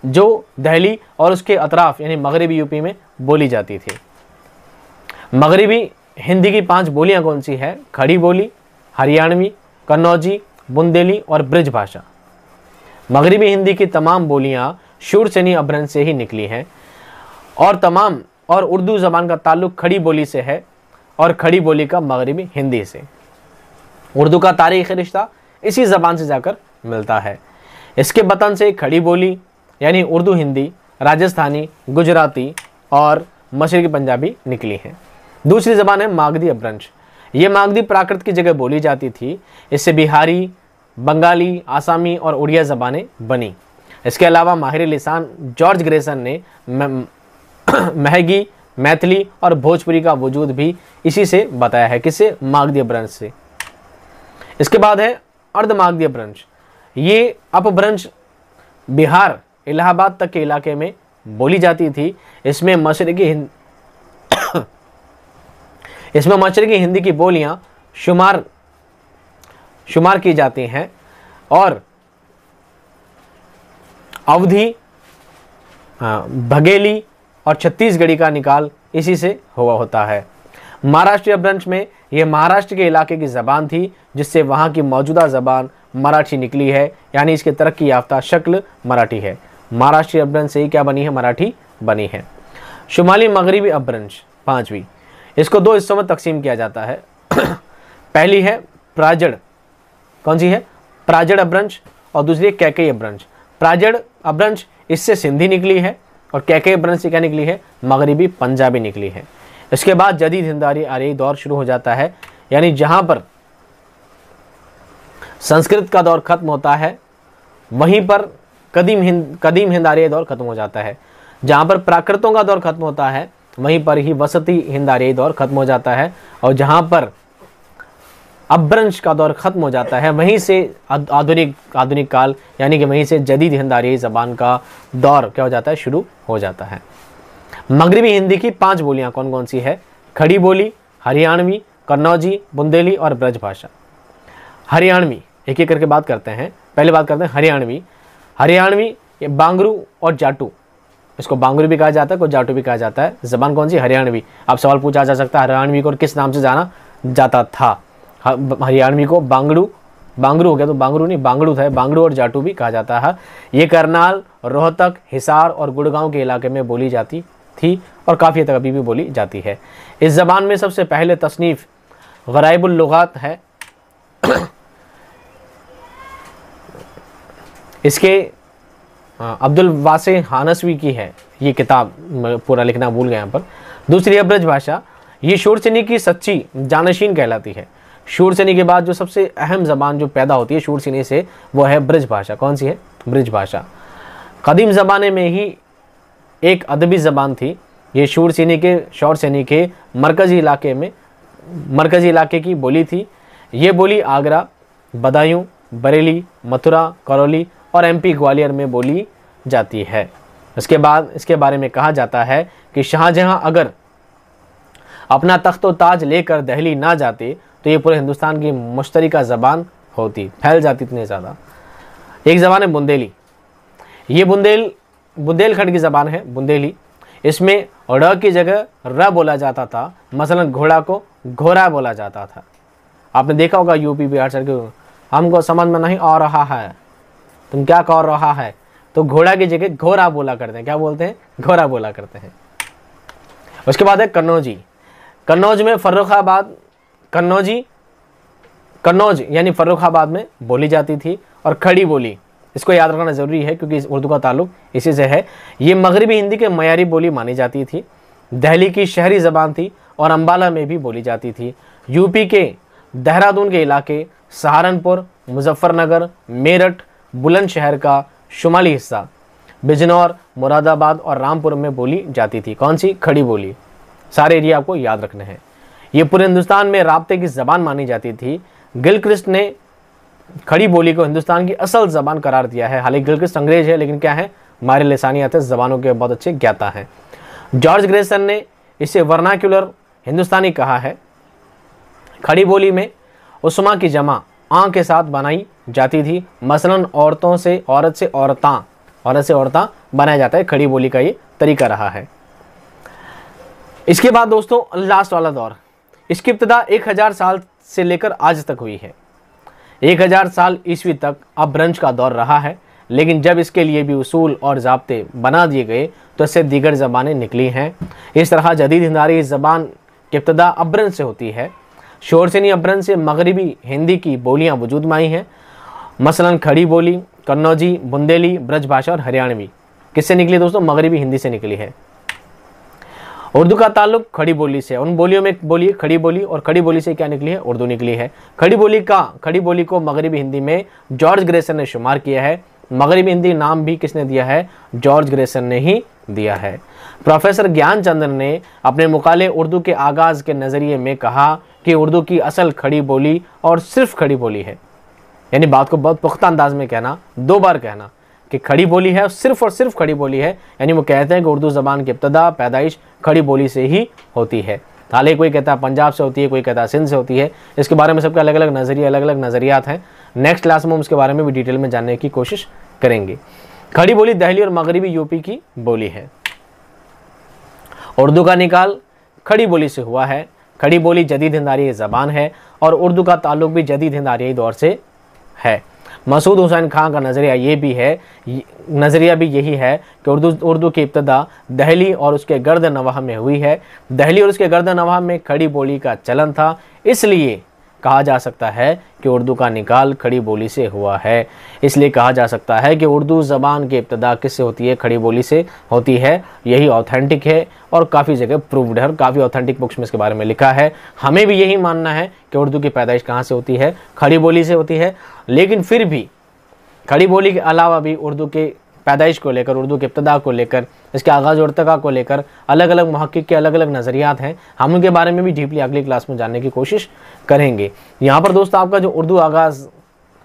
जो दहली और उसके अतराफ़ यानी मगरबी यूपी में बोली जाती थी मगरबी हिंदी की पांच बोलियां कौन सी है खड़ी बोली हरियाणवी कन्नौजी बुंदेली और ब्रज भाषा मगरबी हिंदी की तमाम बोलियां शूरसेनी अभ्रंश से ही निकली हैं और तमाम और उर्दू ज़बान का ताल्लुक खड़ी बोली से है और खड़ी बोली का मगरबी हिंदी से उर्दू का तारीखी रिश्ता इसी ज़बान से जाकर मिलता है इसके बतन से खड़ी बोली यानी उर्दू हिंदी राजस्थानी गुजराती और मशरकी पंजाबी निकली हैं दूसरी ज़बान है मागधी अपभ्रंश ये मागधी प्राकृत की जगह बोली जाती थी इससे बिहारी बंगाली आसामी और उड़िया ज़बानें बनी इसके अलावा माहिर लिसान जॉर्ज ग्रेसन ने महगी मैथिली और भोजपुरी का वजूद भी इसी से बताया है किसे मागधी अपभ्रंश से इसके बाद है अर्धमागधी अपभ्रंश ये अपभ्रंश बिहार इलाहाबाद तक के इलाके में बोली जाती थी इसमें मशरकी हिंद इसमें मशरकी हिंदी की बोलियां शुमार शुमार की जाती हैं और अवधि भगेली और छत्तीसगढ़ी का निकाल इसी से हुआ होता है महाराष्ट्रीय ब्रंश में यह महाराष्ट्र के इलाके की ज़बान थी जिससे वहाँ की मौजूदा ज़बान मराठी निकली है यानी इसके तरक्की याफ्ता शक्ल मराठी है महाराष्ट्रीय अपभ्रंश से ही क्या बनी है मराठी बनी है शुमाली मगरबी अपभ्रंश पाँचवीं इसको दो हिस्सों में तकसीम किया जाता है पहली है प्राजड़ कौन सी है प्राजड़ अपभ्रंश और दूसरी है कैके अपभ्रंश प्राजड़ अपभ्रंश इससे सिंधी निकली है और कैके अपभ्रंश से क्या निकली है मगरबी पंजाबी निकली है इसके बाद जदीद हिंदारी आर्यी दौर शुरू हो जाता है यानी जहाँ पर संस्कृत का दौर ख़त्म होता है वहीं पर कदीम हिंद कदीम हिंदारिया दौर ख़त्म हो जाता है जहाँ पर प्राकृतों का दौर ख़त्म होता है वहीं पर ही वसती हिंदारियाई दौर ख़त्म हो जाता है और जहाँ पर अभ्रंश का दौर ख़त्म हो जाता है वहीं से आधुनिक आधुनिक काल यानी कि वहीं से जदीद हिंदारियाई ज़बान का दौर क्या हो जाता है शुरू हो जाता है मगरबी हिंदी की पांच बोलियाँ कौन कौन सी है खड़ी बोली हरियाणवी कन्नौजी बुंदेली और ब्रज भाषा हरियाणवी एक एक करके बात करते हैं पहले बात करते हैं हरियाणवी हरियाणवी ये बांगरू और जाटू इसको बांगरू भी कहा जाता है को जाटू भी कहा जाता है जबान कौन सी हरियाणवी आप सवाल पूछा जा सकता है हरियाणवी को किस नाम से जाना जाता था हरियाणवी को बांगड़ू बांगड़ू हो गया तो बांगड़ू नहीं बांगड़ू था बांगड़ू और जाटू भी कहा जाता है ये करनाल रोहतक हिसार और गुड़गांव के इलाके में बोली जाती थी और काफ़ी हद तक अभी भी बोली जाती है इस ज़बान में सबसे पहले तसनीफ़ गराइबुल्लुगात है इसके हाँ। अब्दुल वासे हानसवी की है ये किताब पूरा लिखना भूल गया यहाँ पर दूसरी है ब्रज भाषा ये शूरसेनी की सच्ची जानशीन कहलाती है शूरसेनी के बाद जो सबसे अहम जबान जो पैदा होती है शूरसेनी से वो है ब्रज भाषा कौन सी है ब्रज भाषा कदीम ज़माने में ही एक अदबी ज़बान थी ये शूरसेनी के शौरसेनी के मरकज़ी इलाके में मरकज़ी इलाके की बोली थी ये बोली आगरा बदायूँ बरेली मथुरा करौली और एमपी ग्वालियर में बोली जाती है इसके बाद इसके बारे में कहा जाता है कि शाहजहां अगर अपना तख्त ताज लेकर दहली ना जाते तो ये पूरे हिंदुस्तान की मुश्तरका ज़बान होती फैल जाती इतनी ज़्यादा एक ज़बान है बुंदेली ये बुंदेल बुंदेलखंड की ज़बान है बुंदेली इसमें ड की जगह र बोला जाता था मसलन घोड़ा को घोड़ा बोला जाता था आपने देखा होगा यूपी बिहार सर हमको समझ में नहीं आ रहा है तुम क्या कर रहा है तो घोड़ा की जगह घोरा बोला करते हैं क्या बोलते हैं घोरा बोला करते हैं उसके बाद है कन्नौजी कन्नौज में फर्रुखाबाद कन्नौजी कन्नौज यानी फर्रुखाबाद में बोली जाती थी और खड़ी बोली इसको याद रखना ज़रूरी है क्योंकि उर्दू का ताल्लुक इसी से है ये मगरबी हिंदी के मैारी बोली मानी जाती थी दहली की शहरी ज़बान थी और अम्बाला में भी बोली जाती थी यूपी के देहरादून के इलाके सहारनपुर मुजफ्फरनगर मेरठ बुलंदशहर का शुमाली हिस्सा बिजनौर मुरादाबाद और रामपुर में बोली जाती थी कौन सी खड़ी बोली सारे एरिया आपको याद रखने हैं ये पूरे हिंदुस्तान में रबते की ज़बान मानी जाती थी गिलक्रिस्ट ने खड़ी बोली को हिंदुस्तान की असल ज़बान करार दिया है हालांकि गिलक्रिस्ट अंग्रेज है लेकिन क्या है मारे लसानियात ज़बानों के बहुत अच्छे ज्ञाता हैं जॉर्ज ग्रेसन ने इसे वर्नाक्यूलर हिंदुस्तानी कहा है खड़ी बोली में उस्मा की जमा आ के साथ बनाई जाती थी मसलन औरतों से औरत से औरतां औरत से औरतां बनाया जाता है खड़ी बोली का ये तरीका रहा है इसके बाद दोस्तों लास्ट वाला दौर इसकी इब्तदा एक हज़ार साल से लेकर आज तक हुई है एक हज़ार साल ईस्वी तक अभ्रंश का दौर रहा है लेकिन जब इसके लिए भी उसूल और जबते बना दिए गए तो इससे दीगर ज़बानें निकली हैं इस तरह जदीद हिंदारी ज़बान की इब्तदा अब्रंश से होती है शोर से नहीं से मगरबी हिंदी की बोलियाँ वजूद में आई हैं मसलन खड़ी बोली कन्नौजी बुंदेली ब्रजभाषा और हरियाणवी किससे निकली दोस्तों मगरबी हिंदी से निकली है उर्दू का ताल्लुक खड़ी बोली से उन बोलियों में बोली खड़ी बोली और खड़ी बोली से क्या निकली है उर्दू निकली है खड़ी बोली का खड़ी बोली को मगरबी हिंदी में जॉर्ज ग्रेसन ने शुमार किया है मगरबी हिंदी नाम भी किसने दिया है जॉर्ज ग्रेसन ने ही दिया है प्रोफेसर ज्ञान ने अपने मुकाले उर्दू के आगाज़ के नज़रिए में कहा कि उर्दू की असल खड़ी बोली और सिर्फ खड़ी बोली है यानी बात को बहुत पुख्ता अंदाज में कहना दो बार कहना कि खड़ी बोली है सिर्फ और सिर्फ खड़ी बोली है यानी वो कहते हैं कि उर्दू ज़बान की इब्तदा पैदाइश खड़ी बोली से ही होती है ही कोई कहता है पंजाब से होती है कोई कहता है सिंध से होती है इसके बारे में सबके अलग अलग नज़रिए अलग अलग नज़रियात हैं नेक्स्ट क्लास में हम उसके बारे में भी डिटेल में जानने की कोशिश करेंगे खड़ी बोली दहली और मगरबी यूपी की बोली है उर्दू का निकाल खड़ी बोली से हुआ है खड़ी बोली जदीद हिंदारियाई ज़बान है और उर्दू का ताल्लुक भी जदीद हिंदारियाई दौर से है मसूद हुसैन खान का नज़रिया ये भी है नज़रिया भी यही है कि उर्दू उर्दू की इब्तदा दहली और उसके गर्द नवाह में हुई है दहली और उसके गर्द नवाह में खड़ी बोली का चलन था इसलिए कहा जा सकता है कि उर्दू का निकाल खड़ी बोली से हुआ है इसलिए कहा जा सकता है कि उर्दू ज़बान की इब्तदा किससे होती है खड़ी बोली से होती है यही ऑथेंटिक है और काफ़ी जगह प्रूवड है और काफ़ी ऑथेंटिक बुक्स में इसके बारे में लिखा है हमें भी यही मानना है कि उर्दू की पैदाइश कहाँ से होती है खड़ी बोली से होती है लेकिन फिर भी खड़ी बोली के अलावा भी उर्दू के पैदाइश को लेकर उर्दू के इब्तदा को लेकर इसके आगाज़ और तका को लेकर अलग अलग महक्क़ के अलग अलग नज़रियात हैं हम उनके बारे में भी डीपली अगली क्लास में जानने की कोशिश करेंगे यहाँ पर दोस्तों आपका जो उर्दू आगाज़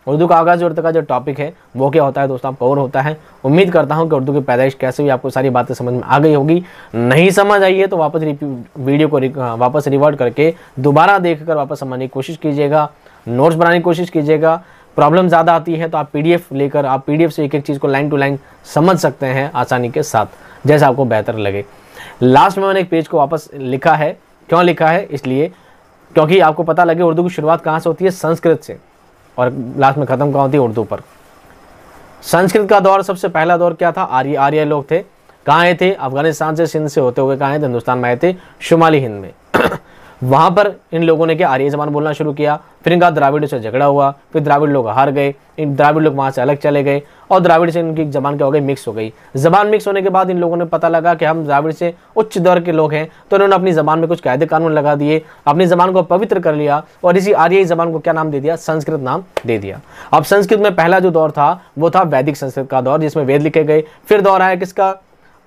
उर्दू का आगाज़ और का जो टॉपिक है वो क्या होता है दोस्तों आपका और होता है उम्मीद करता हूँ कि उर्दू की पैदाइश कैसे हुई आपको सारी बातें समझ में आ गई होगी नहीं समझ आई है तो वापस वीडियो को रि, वापस रिवर्ट करके दोबारा देख कर वापस समझने की कोशिश कीजिएगा नोट्स बनाने की कोशिश कीजिएगा प्रॉब्लम ज़्यादा आती है तो आप पीडीएफ लेकर आप पीडीएफ से एक एक चीज़ को लाइन टू लाइन समझ सकते हैं आसानी के साथ जैसा आपको बेहतर लगे लास्ट में मैंने एक पेज को वापस लिखा है क्यों लिखा है इसलिए क्योंकि आपको पता लगे उर्दू की शुरुआत कहाँ से होती है संस्कृत से और लास्ट में ख़त्म कहाँ होती है उर्दू पर संस्कृत का दौर सबसे पहला दौर क्या था आर्य आर्य लोग थे कहाँ आए थे अफगानिस्तान से सिंध से होते हुए कहाँ आए थे हिंदुस्तान में आए थे शुमाली हिंद में वहाँ पर इन लोगों ने क्या आर्य जबान बोलना शुरू किया फिर इनका द्राविड़ से झगड़ा हुआ फिर द्राविड़ लोग हार गए इन द्राविड़ लोग वहाँ से अलग चले गए और द्राविड़ से इनकी जबान क्या हो गई मिक्स हो गई जबान मिक्स होने के बाद इन लोगों ने पता लगा कि हम द्राविड़ से उच्च दौर के लोग हैं तो इन्होंने अपनी जबान में कुछ कायदे कानून लगा दिए अपनी जबान को पवित्र कर लिया और इसी आर्य जबान को क्या नाम दे दिया संस्कृत नाम दे दिया अब संस्कृत में पहला जो दौर था वो था वैदिक संस्कृत का दौर जिसमें वेद लिखे गए फिर दौर आया किसका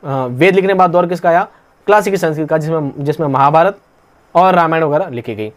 वेद लिखने के बाद दौर किसका आया क्लासिक संस्कृत का जिसमें जिसमें महाभारत और रामायण वगैरह लिखी गई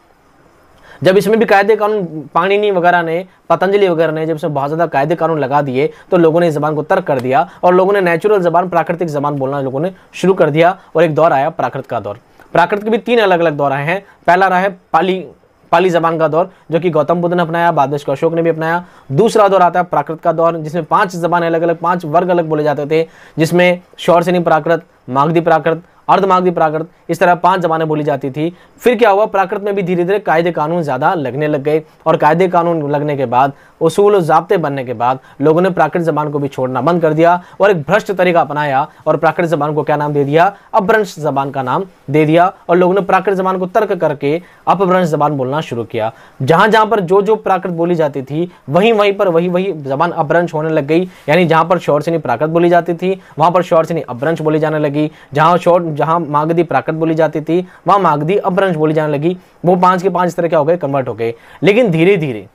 जब इसमें भी कायदे कानून पाणिनी वगैरह ने पतंजलि वगैरह ने जब इसमें बहुत ज़्यादा कायदे कानून लगा दिए तो लोगों ने इस जबान को तर्क कर दिया और लोगों ने नेचुरल जबान प्राकृतिक जबान बोलना लोगों ने शुरू कर दिया और एक दौर आया प्राकृत का दौर प्राकृत के भी तीन अलग अलग दौर आए हैं पहला रहा है पाली पाली जबान का दौर जो कि गौतम बुद्ध ने अपनाया बाद में अशोक ने भी अपनाया दूसरा दौर आता है प्राकृत का दौर जिसमें पांच जबान अलग अलग पांच वर्ग अलग बोले जाते थे जिसमें शौर प्राकृत मागधी प्राकृत अर्धमागधी प्राकृत इस तरह पांच जबानें बोली जाती थी फिर क्या हुआ प्राकृत में भी धीरे धीरे कायदे कानून ज़्यादा लगने लग गए और कायदे कानून लगने के बाद उसूल जबते बनने के बाद लोगों ने प्राकृत जबान को भी छोड़ना बंद कर दिया और एक भ्रष्ट तरीका अपनाया और प्राकृत जबान को क्या नाम दे दिया अपभ्रंश जबान का नाम दे दिया और लोगों ने प्राकृत जबान को तर्क करके अपभ्रंश जबान बोलना शुरू किया जहाँ जहाँ पर जो जो प्राकृत बोली जाती थी वहीं वहीं पर वही वही जबान अपभ्रंश होने लग गई यानी जहाँ पर शोरसिनी प्राकृत बोली जाती थी वहाँ पर शोरसिनी अपभ्रंश बोली जाने लगी जहाँ शौर जहां मागधी प्राकृत बोली जाती थी वहां मागधी अपभ्रंश बोली जाने लगी वो पांच के पांच तरह क्या हो गए कन्वर्ट हो गए लेकिन धीरे धीरे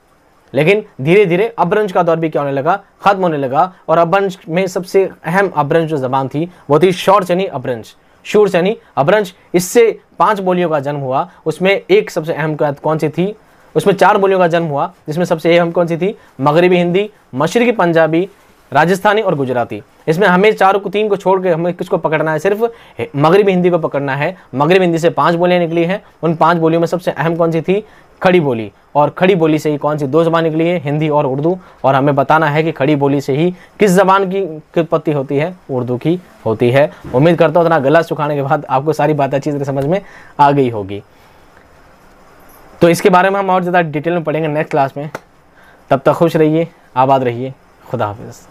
लेकिन धीरे धीरे अपभ्रंश का दौर भी क्या होने लगा खत्म होने लगा और अपभ्रंश में सबसे अहम अपभ्रंश जो जबान थी वो थी शौर चनी अपभ्रंश शूर चनी अपभ्रंश इससे पांच बोलियों का जन्म हुआ उसमें एक सबसे अहम कौन सी थी उसमें चार बोलियों का जन्म हुआ जिसमें सबसे अहम कौन सी थी मगरबी हिंदी मशरकी पंजाबी राजस्थानी और गुजराती इसमें हमें चारों को तीन को छोड़ के हमें किसको पकड़ना है सिर्फ मगरबी हिंदी को पकड़ना है मगरबी हिंदी से पांच बोलियाँ निकली हैं उन पांच बोलियों में सबसे अहम कौन सी थी खड़ी बोली और खड़ी बोली से ही कौन सी दो जबान निकली है हिंदी और उर्दू और हमें बताना है कि खड़ी बोली से ही किस जबान की उत्पत्ति होती है उर्दू की होती है उम्मीद करता हूँ इतना गला सुखाने के बाद आपको सारी बात अच्छी तरह समझ में आ गई होगी तो इसके बारे में हम और ज़्यादा डिटेल में पढ़ेंगे नेक्स्ट क्लास में तब तक खुश रहिए आबाद रहिए खुदा हाफिज़